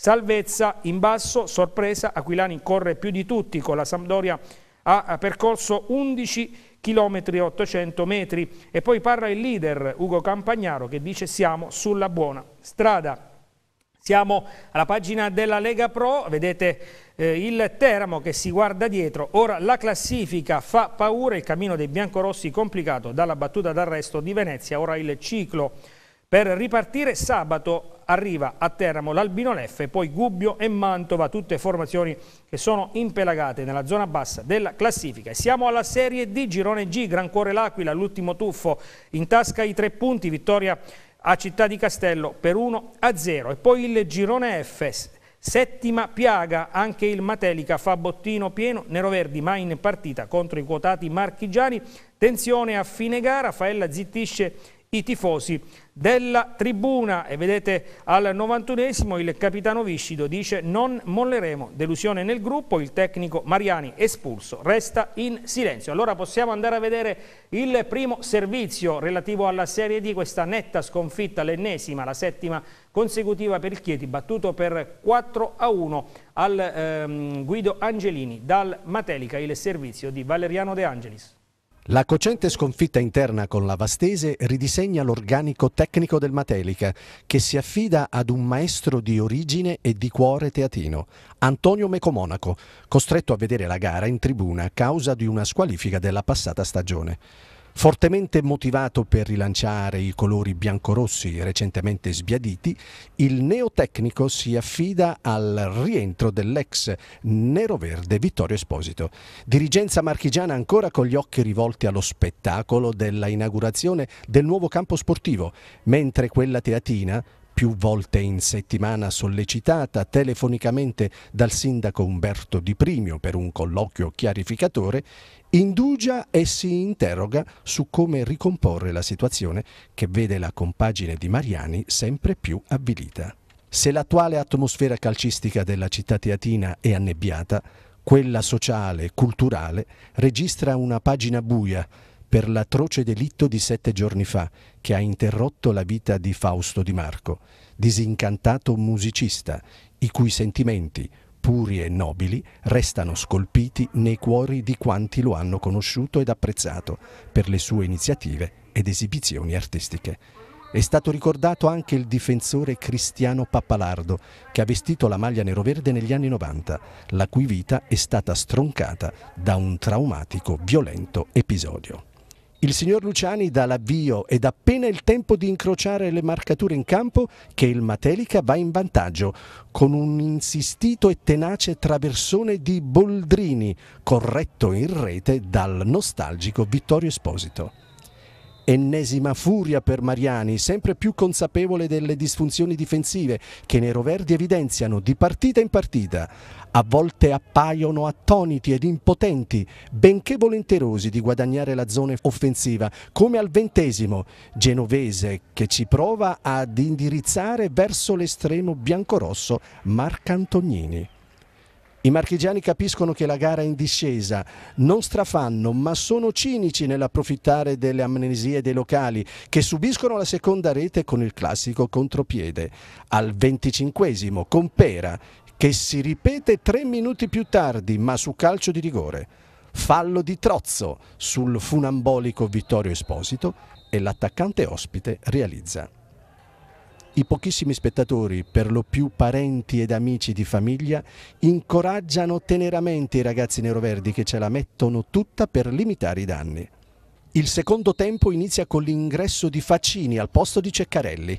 Salvezza in basso, sorpresa, Aquilani corre più di tutti con la Sampdoria ha percorso 11 km 800 metri e poi parla il leader Ugo Campagnaro che dice siamo sulla buona strada. Siamo alla pagina della Lega Pro, vedete eh, il Teramo che si guarda dietro, ora la classifica fa paura, il cammino dei biancorossi complicato dalla battuta d'arresto di Venezia, ora il ciclo per ripartire sabato arriva a Teramo l'Albino Leffe, poi Gubbio e Mantova, tutte formazioni che sono impelagate nella zona bassa della classifica. E siamo alla Serie D, Girone G, Gran Cuore L'Aquila, l'ultimo tuffo, in tasca i tre punti, vittoria a Città di Castello per 1 a 0 e poi il Girone F, settima piaga, anche il Matelica fa bottino pieno, Nero Verdi ma in partita contro i quotati marchigiani, tensione a fine gara, Faella zittisce i tifosi della tribuna e vedete al 91esimo il capitano Viscido dice non molleremo, delusione nel gruppo, il tecnico Mariani espulso, resta in silenzio. Allora possiamo andare a vedere il primo servizio relativo alla Serie D, questa netta sconfitta, l'ennesima, la settima consecutiva per il Chieti, battuto per 4 a 1 al ehm, Guido Angelini dal Matelica, il servizio di Valeriano De Angelis. La cocente sconfitta interna con la Vastese ridisegna l'organico tecnico del Matelica, che si affida ad un maestro di origine e di cuore teatino, Antonio Mecomonaco, costretto a vedere la gara in tribuna a causa di una squalifica della passata stagione. Fortemente motivato per rilanciare i colori biancorossi recentemente sbiaditi, il neotecnico si affida al rientro dell'ex neroverde Vittorio Esposito. Dirigenza marchigiana ancora con gli occhi rivolti allo spettacolo della inaugurazione del nuovo campo sportivo, mentre quella teatina, più volte in settimana sollecitata telefonicamente dal sindaco Umberto Di Primio per un colloquio chiarificatore, indugia e si interroga su come ricomporre la situazione che vede la compagine di Mariani sempre più avvilita. Se l'attuale atmosfera calcistica della città teatina è annebbiata, quella sociale e culturale registra una pagina buia per l'atroce delitto di sette giorni fa che ha interrotto la vita di Fausto Di Marco, disincantato musicista, i cui sentimenti, puri e nobili, restano scolpiti nei cuori di quanti lo hanno conosciuto ed apprezzato per le sue iniziative ed esibizioni artistiche. È stato ricordato anche il difensore Cristiano Pappalardo, che ha vestito la maglia neroverde negli anni 90, la cui vita è stata stroncata da un traumatico, violento episodio. Il signor Luciani dà l'avvio ed appena il tempo di incrociare le marcature in campo che il Matelica va in vantaggio con un insistito e tenace traversone di Boldrini, corretto in rete dal nostalgico Vittorio Esposito. Ennesima furia per Mariani, sempre più consapevole delle disfunzioni difensive che i neroverdi evidenziano di partita in partita. A volte appaiono attoniti ed impotenti, benché volenterosi di guadagnare la zona offensiva, come al ventesimo, genovese che ci prova ad indirizzare verso l'estremo biancorosso Marcantognini. I marchigiani capiscono che la gara è in discesa, non strafanno, ma sono cinici nell'approfittare delle amnesie dei locali che subiscono la seconda rete con il classico contropiede. Al venticinquesimo con Pera che si ripete tre minuti più tardi ma su calcio di rigore. Fallo di Trozzo sul funambolico Vittorio Esposito e l'attaccante ospite realizza i pochissimi spettatori, per lo più parenti ed amici di famiglia, incoraggiano teneramente i ragazzi neroverdi che ce la mettono tutta per limitare i danni. Il secondo tempo inizia con l'ingresso di Facini al posto di Ceccarelli.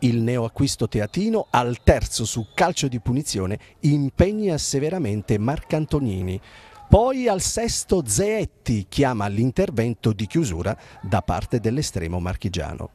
Il neoacquisto teatino al terzo su calcio di punizione impegna severamente Marcantonini. Poi al sesto Zeetti chiama all'intervento di chiusura da parte dell'estremo marchigiano.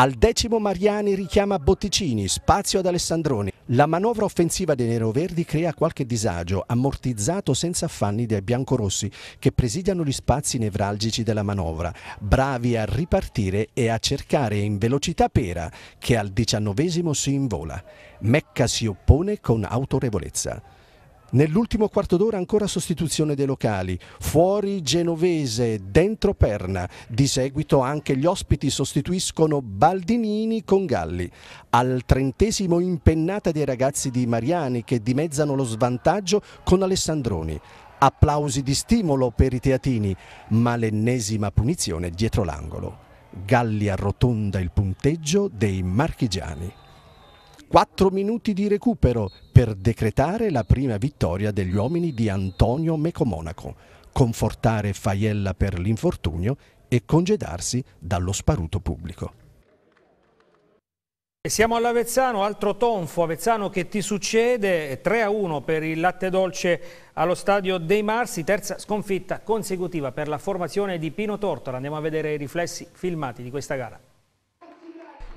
Al decimo Mariani richiama Botticini, spazio ad Alessandroni. La manovra offensiva dei neroverdi crea qualche disagio, ammortizzato senza affanni dai biancorossi che presidiano gli spazi nevralgici della manovra, bravi a ripartire e a cercare in velocità Pera che al diciannovesimo si invola. Mecca si oppone con autorevolezza. Nell'ultimo quarto d'ora ancora sostituzione dei locali, fuori Genovese, dentro Perna, di seguito anche gli ospiti sostituiscono Baldinini con Galli. Al trentesimo impennata dei ragazzi di Mariani che dimezzano lo svantaggio con Alessandroni. Applausi di stimolo per i teatini, ma l'ennesima punizione dietro l'angolo. Galli arrotonda il punteggio dei marchigiani. 4 minuti di recupero per decretare la prima vittoria degli uomini di Antonio Mecomonaco, confortare Faiella per l'infortunio e congedarsi dallo sparuto pubblico. Siamo all'Avezzano, altro tonfo, Avezzano che ti succede, 3-1 a per il latte dolce allo stadio dei Marsi, terza sconfitta consecutiva per la formazione di Pino Tortora, andiamo a vedere i riflessi filmati di questa gara.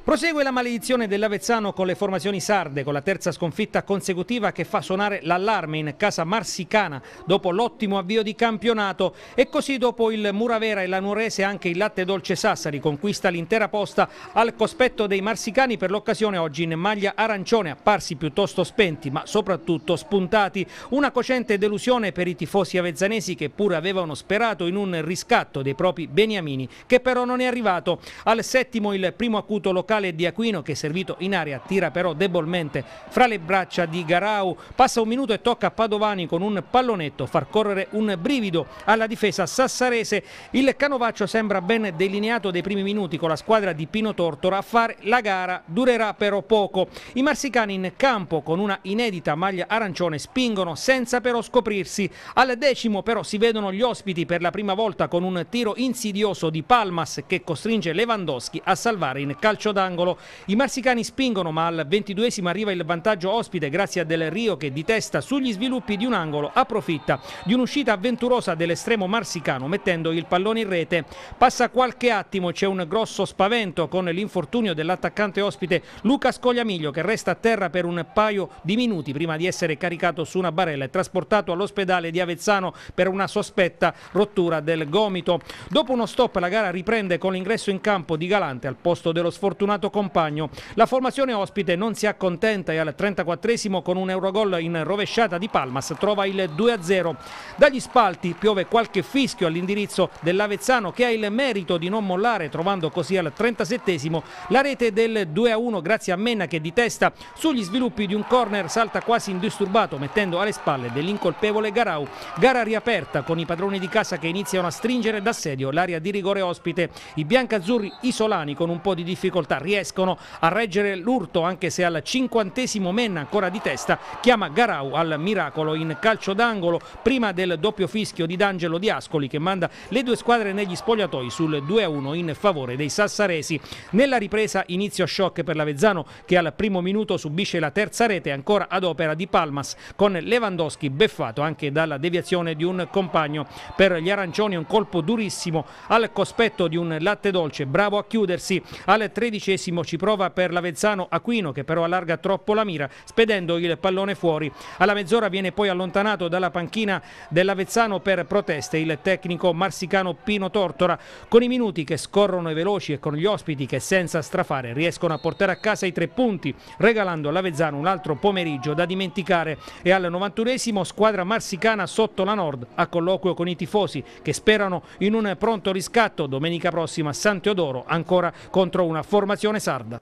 Prosegue la maledizione dell'Avezzano con le formazioni sarde, con la terza sconfitta consecutiva che fa suonare l'allarme in casa marsicana dopo l'ottimo avvio di campionato e così dopo il Muravera e la Nuorese anche il Latte Dolce Sassari conquista l'intera posta al cospetto dei marsicani per l'occasione oggi in maglia arancione, apparsi piuttosto spenti ma soprattutto spuntati. Una cocente delusione per i tifosi avezzanesi che pure avevano sperato in un riscatto dei propri beniamini che però non è arrivato. Al settimo il primo acuto locale centrale di Aquino che servito in aria tira però debolmente fra le braccia di Garau. Passa un minuto e tocca a Padovani con un pallonetto far correre un brivido alla difesa sassarese. Il canovaccio sembra ben delineato dei primi minuti con la squadra di Pino Tortora a fare la gara durerà però poco. I marsicani in campo con una inedita maglia arancione spingono senza però scoprirsi. Al decimo però si vedono gli ospiti per la prima volta con un tiro insidioso di Palmas che costringe Lewandowski a salvare in calcio d'angolo d'angolo. I marsicani spingono, ma al 22esimo arriva il vantaggio ospite grazie a Del Rio che di testa sugli sviluppi di un angolo approfitta di un'uscita avventurosa dell'estremo marsicano mettendo il pallone in rete. Passa qualche attimo, c'è un grosso spavento con l'infortunio dell'attaccante ospite Luca Scogliamiglio che resta a terra per un paio di minuti prima di essere caricato su una barella e trasportato all'ospedale di Avezzano per una sospetta rottura del gomito. Dopo uno stop la gara riprende con l'ingresso in campo di Galante al posto dello sfortunato fortunato compagno. La formazione ospite non si accontenta e al 34esimo con un Eurogol in rovesciata di Palmas trova il 2-0. Dagli spalti piove qualche fischio all'indirizzo dell'Avezzano che ha il merito di non mollare trovando così al 37esimo la rete del 2-1 grazie a Menna che di testa sugli sviluppi di un corner salta quasi indisturbato mettendo alle spalle dell'incolpevole Garau. Gara riaperta con i padroni di casa che iniziano a stringere d'assedio l'area di rigore ospite. I biancazzurri isolani con un po' di difficoltà riescono a reggere l'urto anche se al cinquantesimo Menna ancora di testa chiama Garau al miracolo in calcio d'angolo prima del doppio fischio di D'Angelo di Ascoli che manda le due squadre negli spogliatoi sul 2-1 in favore dei sassaresi. Nella ripresa inizio shock per l'Avezzano che al primo minuto subisce la terza rete ancora ad opera di Palmas con Lewandowski beffato anche dalla deviazione di un compagno. Per gli arancioni un colpo durissimo al cospetto di un latte dolce bravo a chiudersi al 13 tredicesimo ci prova per l'Avezzano Aquino che però allarga troppo la mira spedendo il pallone fuori. Alla mezz'ora viene poi allontanato dalla panchina dell'Avezzano per proteste il tecnico marsicano Pino Tortora. Con i minuti che scorrono i veloci e con gli ospiti che senza strafare riescono a portare a casa i tre punti regalando all'Avezzano un altro pomeriggio da dimenticare e al 91esimo squadra marsicana sotto la Nord a colloquio con i tifosi che sperano in un pronto riscatto domenica prossima a San Teodoro ancora contro una formazione formazione sarda.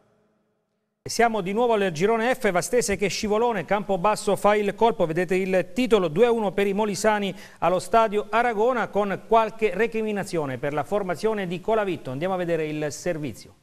Siamo di nuovo al girone F, Vastese che scivolone, Campobasso fa il colpo, vedete il titolo 2-1 per i Molisani allo stadio Aragona con qualche recriminazione per la formazione di Colavitto. Andiamo a vedere il servizio.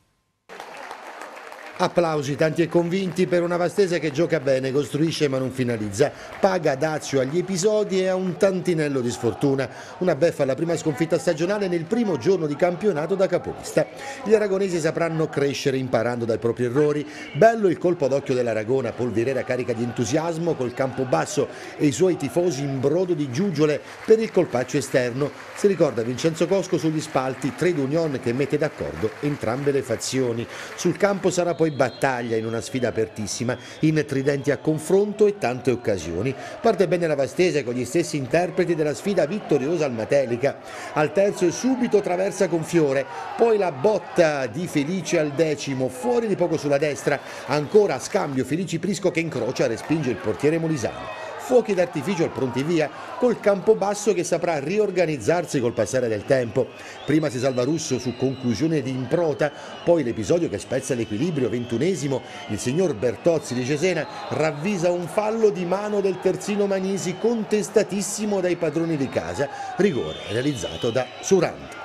Applausi tanti e convinti per una Vastese che gioca bene, costruisce ma non finalizza, paga dazio agli episodi e a un tantinello di sfortuna. Una beffa alla prima sconfitta stagionale nel primo giorno di campionato da capolista. Gli aragonesi sapranno crescere imparando dai propri errori. Bello il colpo d'occhio dell'Aragona, polverera carica di entusiasmo col campo basso e i suoi tifosi in brodo di giugiole per il colpaccio esterno. Si ricorda Vincenzo Cosco sugli spalti, trade union che mette d'accordo entrambe le fazioni. Sul campo sarà poi poi battaglia in una sfida apertissima, in tridenti a confronto e tante occasioni. Parte bene la Vastese con gli stessi interpreti della sfida vittoriosa al Matelica. Al terzo subito traversa con Fiore, poi la botta di Felice al decimo, fuori di poco sulla destra, ancora a scambio Felici Prisco che incrocia e respinge il portiere Molisano fuochi d'artificio e pronti via, col campo basso che saprà riorganizzarsi col passare del tempo. Prima si salva Russo su conclusione di improta, poi l'episodio che spezza l'equilibrio, ventunesimo, il signor Bertozzi di Cesena ravvisa un fallo di mano del terzino Manisi contestatissimo dai padroni di casa, rigore realizzato da Surante.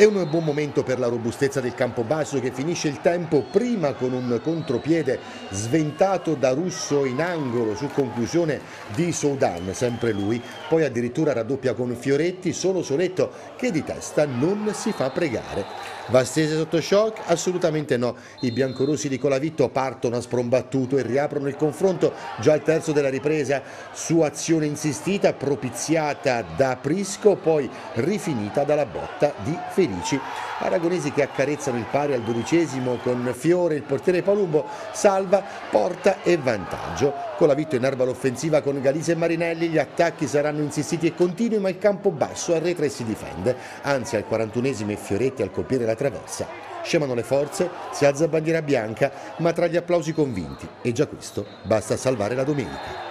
È un buon momento per la robustezza del campo basso che finisce il tempo prima con un contropiede sventato da Russo in angolo su conclusione di Soudan, sempre lui, poi addirittura raddoppia con Fioretti, solo Soletto che di testa non si fa pregare. Vastese sotto shock? Assolutamente no, i biancorossi di Colavitto partono a sprombattuto e riaprono il confronto già al terzo della ripresa su azione insistita propiziata da Prisco, poi rifinita dalla botta di Felipe felici. Aragonesi che accarezzano il pari al dodicesimo con Fiore, il portiere Palumbo salva, porta e vantaggio. Con la vittoria in erba l'offensiva con Galise e Marinelli, gli attacchi saranno insistiti e continui ma il campo basso arretra e si difende. Anzi al 41esimo e Fioretti al colpire la traversa. Scemano le forze, si alza bandiera bianca, ma tra gli applausi convinti e già questo basta salvare la domenica.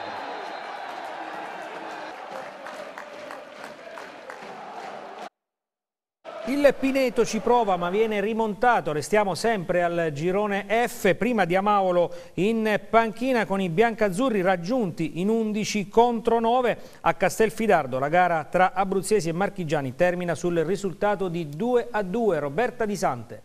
Il Pineto ci prova ma viene rimontato, restiamo sempre al girone F, prima di Amaolo in panchina con i biancazzurri raggiunti in 11 contro 9 a Castelfidardo. La gara tra abruzzesi e marchigiani termina sul risultato di 2 a 2, Roberta Di Sante.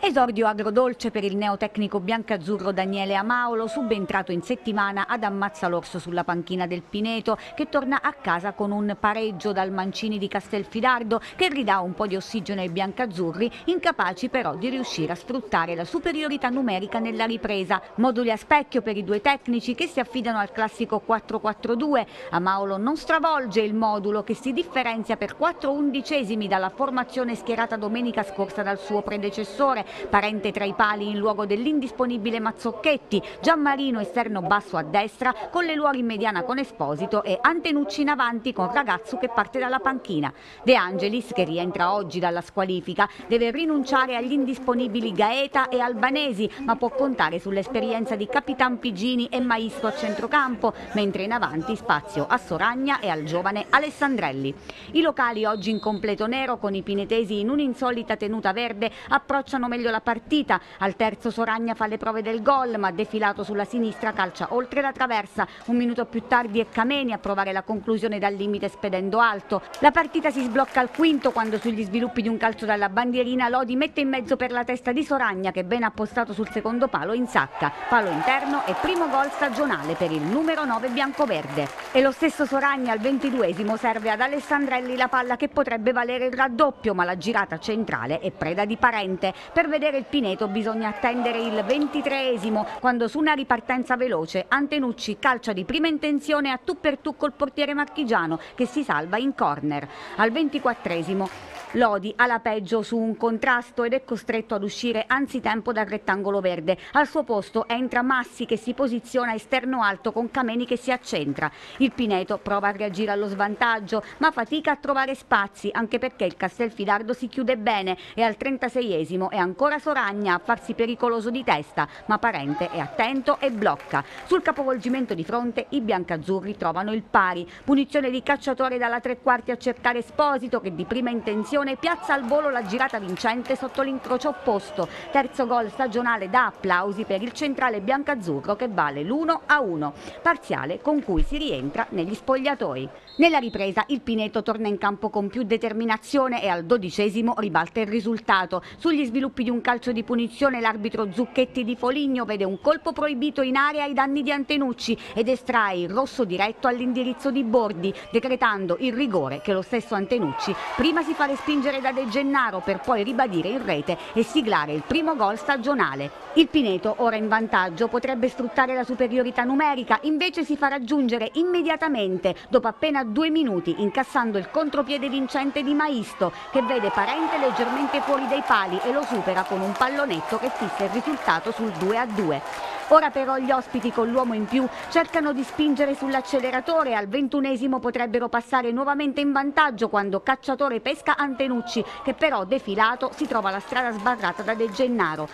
Esordio agrodolce per il neotecnico biancazzurro Daniele Amaolo, subentrato in settimana ad Ammazza l'Orso sulla panchina del Pineto, che torna a casa con un pareggio dal Mancini di Castelfidardo che ridà un po' di ossigeno ai biancazzurri, incapaci però di riuscire a sfruttare la superiorità numerica nella ripresa. Moduli a specchio per i due tecnici che si affidano al classico 4-4-2. Amaolo non stravolge il modulo che si differenzia per 4 undicesimi dalla formazione schierata domenica scorsa dal suo predecessore Parente tra i pali in luogo dell'indisponibile Mazzocchetti, Giammarino esterno basso a destra con le luoghi in mediana con Esposito e Antenucci in avanti con Ragazzu che parte dalla panchina. De Angelis, che rientra oggi dalla squalifica, deve rinunciare agli indisponibili Gaeta e Albanesi, ma può contare sull'esperienza di Capitan Pigini e Maisco a centrocampo, mentre in avanti spazio a Soragna e al giovane Alessandrelli. I locali oggi in completo nero con i pinetesi in un'insolita tenuta verde approcciano meglio la partita. Al terzo Soragna fa le prove del gol, ma defilato sulla sinistra calcia oltre la traversa. Un minuto più tardi è Cameni a provare la conclusione dal limite spedendo alto. La partita si sblocca al quinto quando sugli sviluppi di un calcio dalla bandierina Lodi mette in mezzo per la testa di Soragna che ben appostato sul secondo palo in sacca. Palo interno e primo gol stagionale per il numero 9 biancoverde. E lo stesso Soragna al 22esimo serve ad Alessandrelli la palla che potrebbe valere il raddoppio ma la girata centrale è preda di parente. Per vedere il Pineto bisogna attendere il ventitreesimo quando su una ripartenza veloce Antenucci calcia di prima intenzione a tu per tu col portiere marchigiano che si salva in corner. Al ventiquattresimo Lodi ha la peggio su un contrasto ed è costretto ad uscire anzitempo dal rettangolo verde. Al suo posto entra Massi che si posiziona esterno alto con Cameni che si accentra. Il Pineto prova a reagire allo svantaggio ma fatica a trovare spazi anche perché il Castelfidardo si chiude bene e al 36esimo è ancora Soragna a farsi pericoloso di testa ma Parente è attento e blocca. Sul capovolgimento di fronte i biancazzurri trovano il pari. Punizione di cacciatore dalla tre quarti a cercare Esposito che di prima intenzione Azione piazza al volo la girata vincente sotto l'incrocio opposto. Terzo gol stagionale da applausi per il centrale biancazzurro che vale l'1 a 1, parziale con cui si rientra negli spogliatoi. Nella ripresa il Pineto torna in campo con più determinazione e al dodicesimo ribalta il risultato. Sugli sviluppi di un calcio di punizione l'arbitro Zucchetti di Foligno vede un colpo proibito in area ai danni di Antenucci ed estrae il rosso diretto all'indirizzo di Bordi, decretando il rigore che lo stesso Antenucci prima si fa responsabile respingere da De Gennaro per poi ribadire in rete e siglare il primo gol stagionale. Il Pineto, ora in vantaggio, potrebbe sfruttare la superiorità numerica, invece si fa raggiungere immediatamente, dopo appena due minuti, incassando il contropiede vincente di Maisto, che vede Parente leggermente fuori dai pali e lo supera con un pallonetto che fissa il risultato sul 2-2. Ora però gli ospiti con l'uomo in più cercano di spingere sull'acceleratore. Al ventunesimo potrebbero passare nuovamente in vantaggio quando cacciatore pesca Antenucci, che però defilato si trova la strada sbarrata da De Gennaro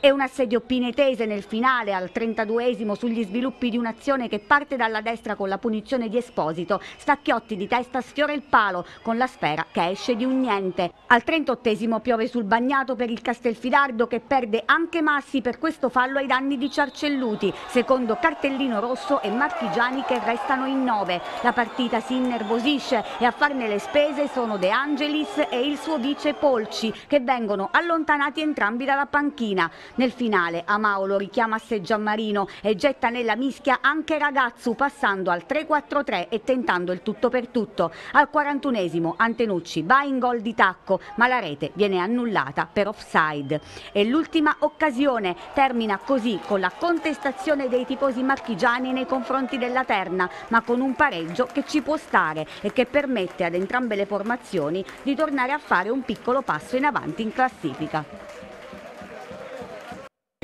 e un assedio pinetese nel finale al 32esimo sugli sviluppi di un'azione che parte dalla destra con la punizione di Esposito. Stacchiotti di testa sfiora il palo con la sfera che esce di un niente. Al 38esimo piove sul bagnato per il Castelfidardo che perde anche Massi per questo fallo ai danni di Ciarcelluti, secondo cartellino rosso e Marchigiani che restano in nove. La partita si innervosisce e a farne le spese sono De Angelis e il suo vice Polci che vengono allontanati entrambi dalla panchina. Nel finale Amao lo richiama a sé Gianmarino e getta nella mischia anche Ragazzu passando al 3-4-3 e tentando il tutto per tutto. Al 41esimo Antenucci va in gol di tacco ma la rete viene annullata per offside. E l'ultima occasione termina così con la contestazione dei tifosi marchigiani nei confronti della Terna ma con un pareggio che ci può stare e che permette ad entrambe le formazioni di tornare a fare un piccolo passo in avanti in classifica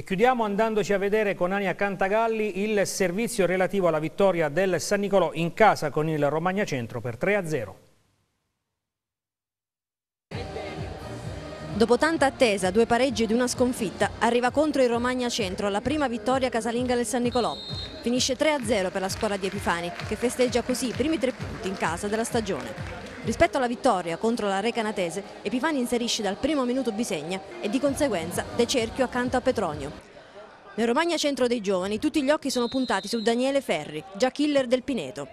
chiudiamo andandoci a vedere con Ania Cantagalli il servizio relativo alla vittoria del San Nicolò in casa con il Romagna Centro per 3 0. Dopo tanta attesa, due pareggi ed una sconfitta, arriva contro il Romagna Centro la prima vittoria casalinga del San Nicolò. Finisce 3-0 per la squadra di Epifani, che festeggia così i primi tre punti in casa della stagione. Rispetto alla vittoria contro la Recanatese, Epifani inserisce dal primo minuto Bisegna e di conseguenza De Cerchio accanto a Petronio. Nel Romagna Centro dei Giovani tutti gli occhi sono puntati su Daniele Ferri, già killer del Pineto.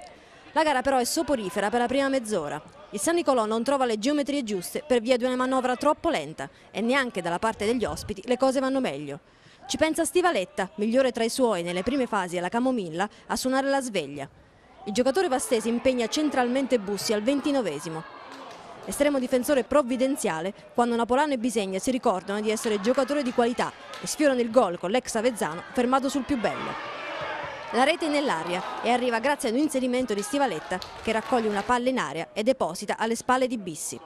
La gara però è soporifera per la prima mezz'ora. Il San Nicolò non trova le geometrie giuste per via di una manovra troppo lenta e neanche dalla parte degli ospiti le cose vanno meglio. Ci pensa Stivaletta, migliore tra i suoi nelle prime fasi alla camomilla, a suonare la sveglia. Il giocatore vastese impegna centralmente Bussi al ventinovesimo. Estremo difensore provvidenziale, quando Napolano e Bisegna si ricordano di essere giocatori di qualità e sfiorano il gol con l'ex Avezzano fermato sul più bello. La rete è nell'aria e arriva grazie ad un inserimento di Stivaletta che raccoglie una palla in aria e deposita alle spalle di Bissi.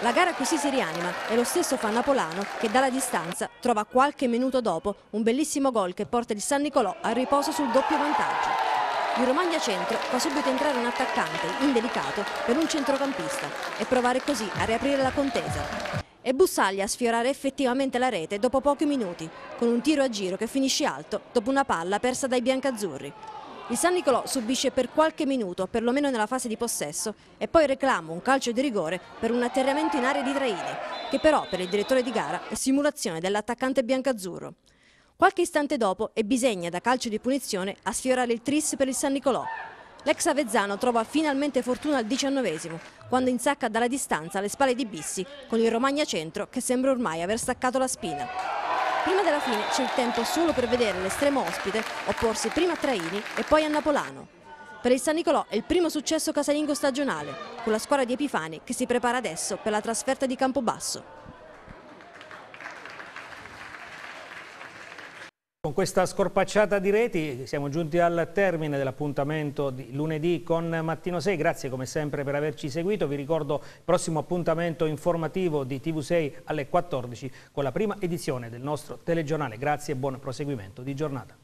La gara così si rianima e lo stesso fa Napolano che dalla distanza trova qualche minuto dopo un bellissimo gol che porta il San Nicolò al riposo sul doppio vantaggio. Il Romagna Centro fa subito entrare un attaccante indelicato per un centrocampista e provare così a riaprire la contesa. È Bussaglia a sfiorare effettivamente la rete dopo pochi minuti, con un tiro a giro che finisce alto dopo una palla persa dai biancazzurri. Il San Nicolò subisce per qualche minuto, perlomeno nella fase di possesso, e poi reclama un calcio di rigore per un atterramento in area di Traini, che però per il direttore di gara è simulazione dell'attaccante biancazzurro. Qualche istante dopo è Bisegna da calcio di punizione a sfiorare il tris per il San Nicolò, L'ex Avezzano trova finalmente fortuna al diciannovesimo, quando insacca dalla distanza alle spalle di Bissi con il Romagna Centro che sembra ormai aver staccato la spina. Prima della fine c'è il tempo solo per vedere l'estremo ospite opporsi prima a Traini e poi a Napolano. Per il San Nicolò è il primo successo casalingo stagionale, con la squadra di Epifani che si prepara adesso per la trasferta di Campobasso. Con questa scorpacciata di reti siamo giunti al termine dell'appuntamento di lunedì con Mattino 6. Grazie come sempre per averci seguito. Vi ricordo il prossimo appuntamento informativo di TV6 alle 14 con la prima edizione del nostro telegiornale. Grazie e buon proseguimento di giornata.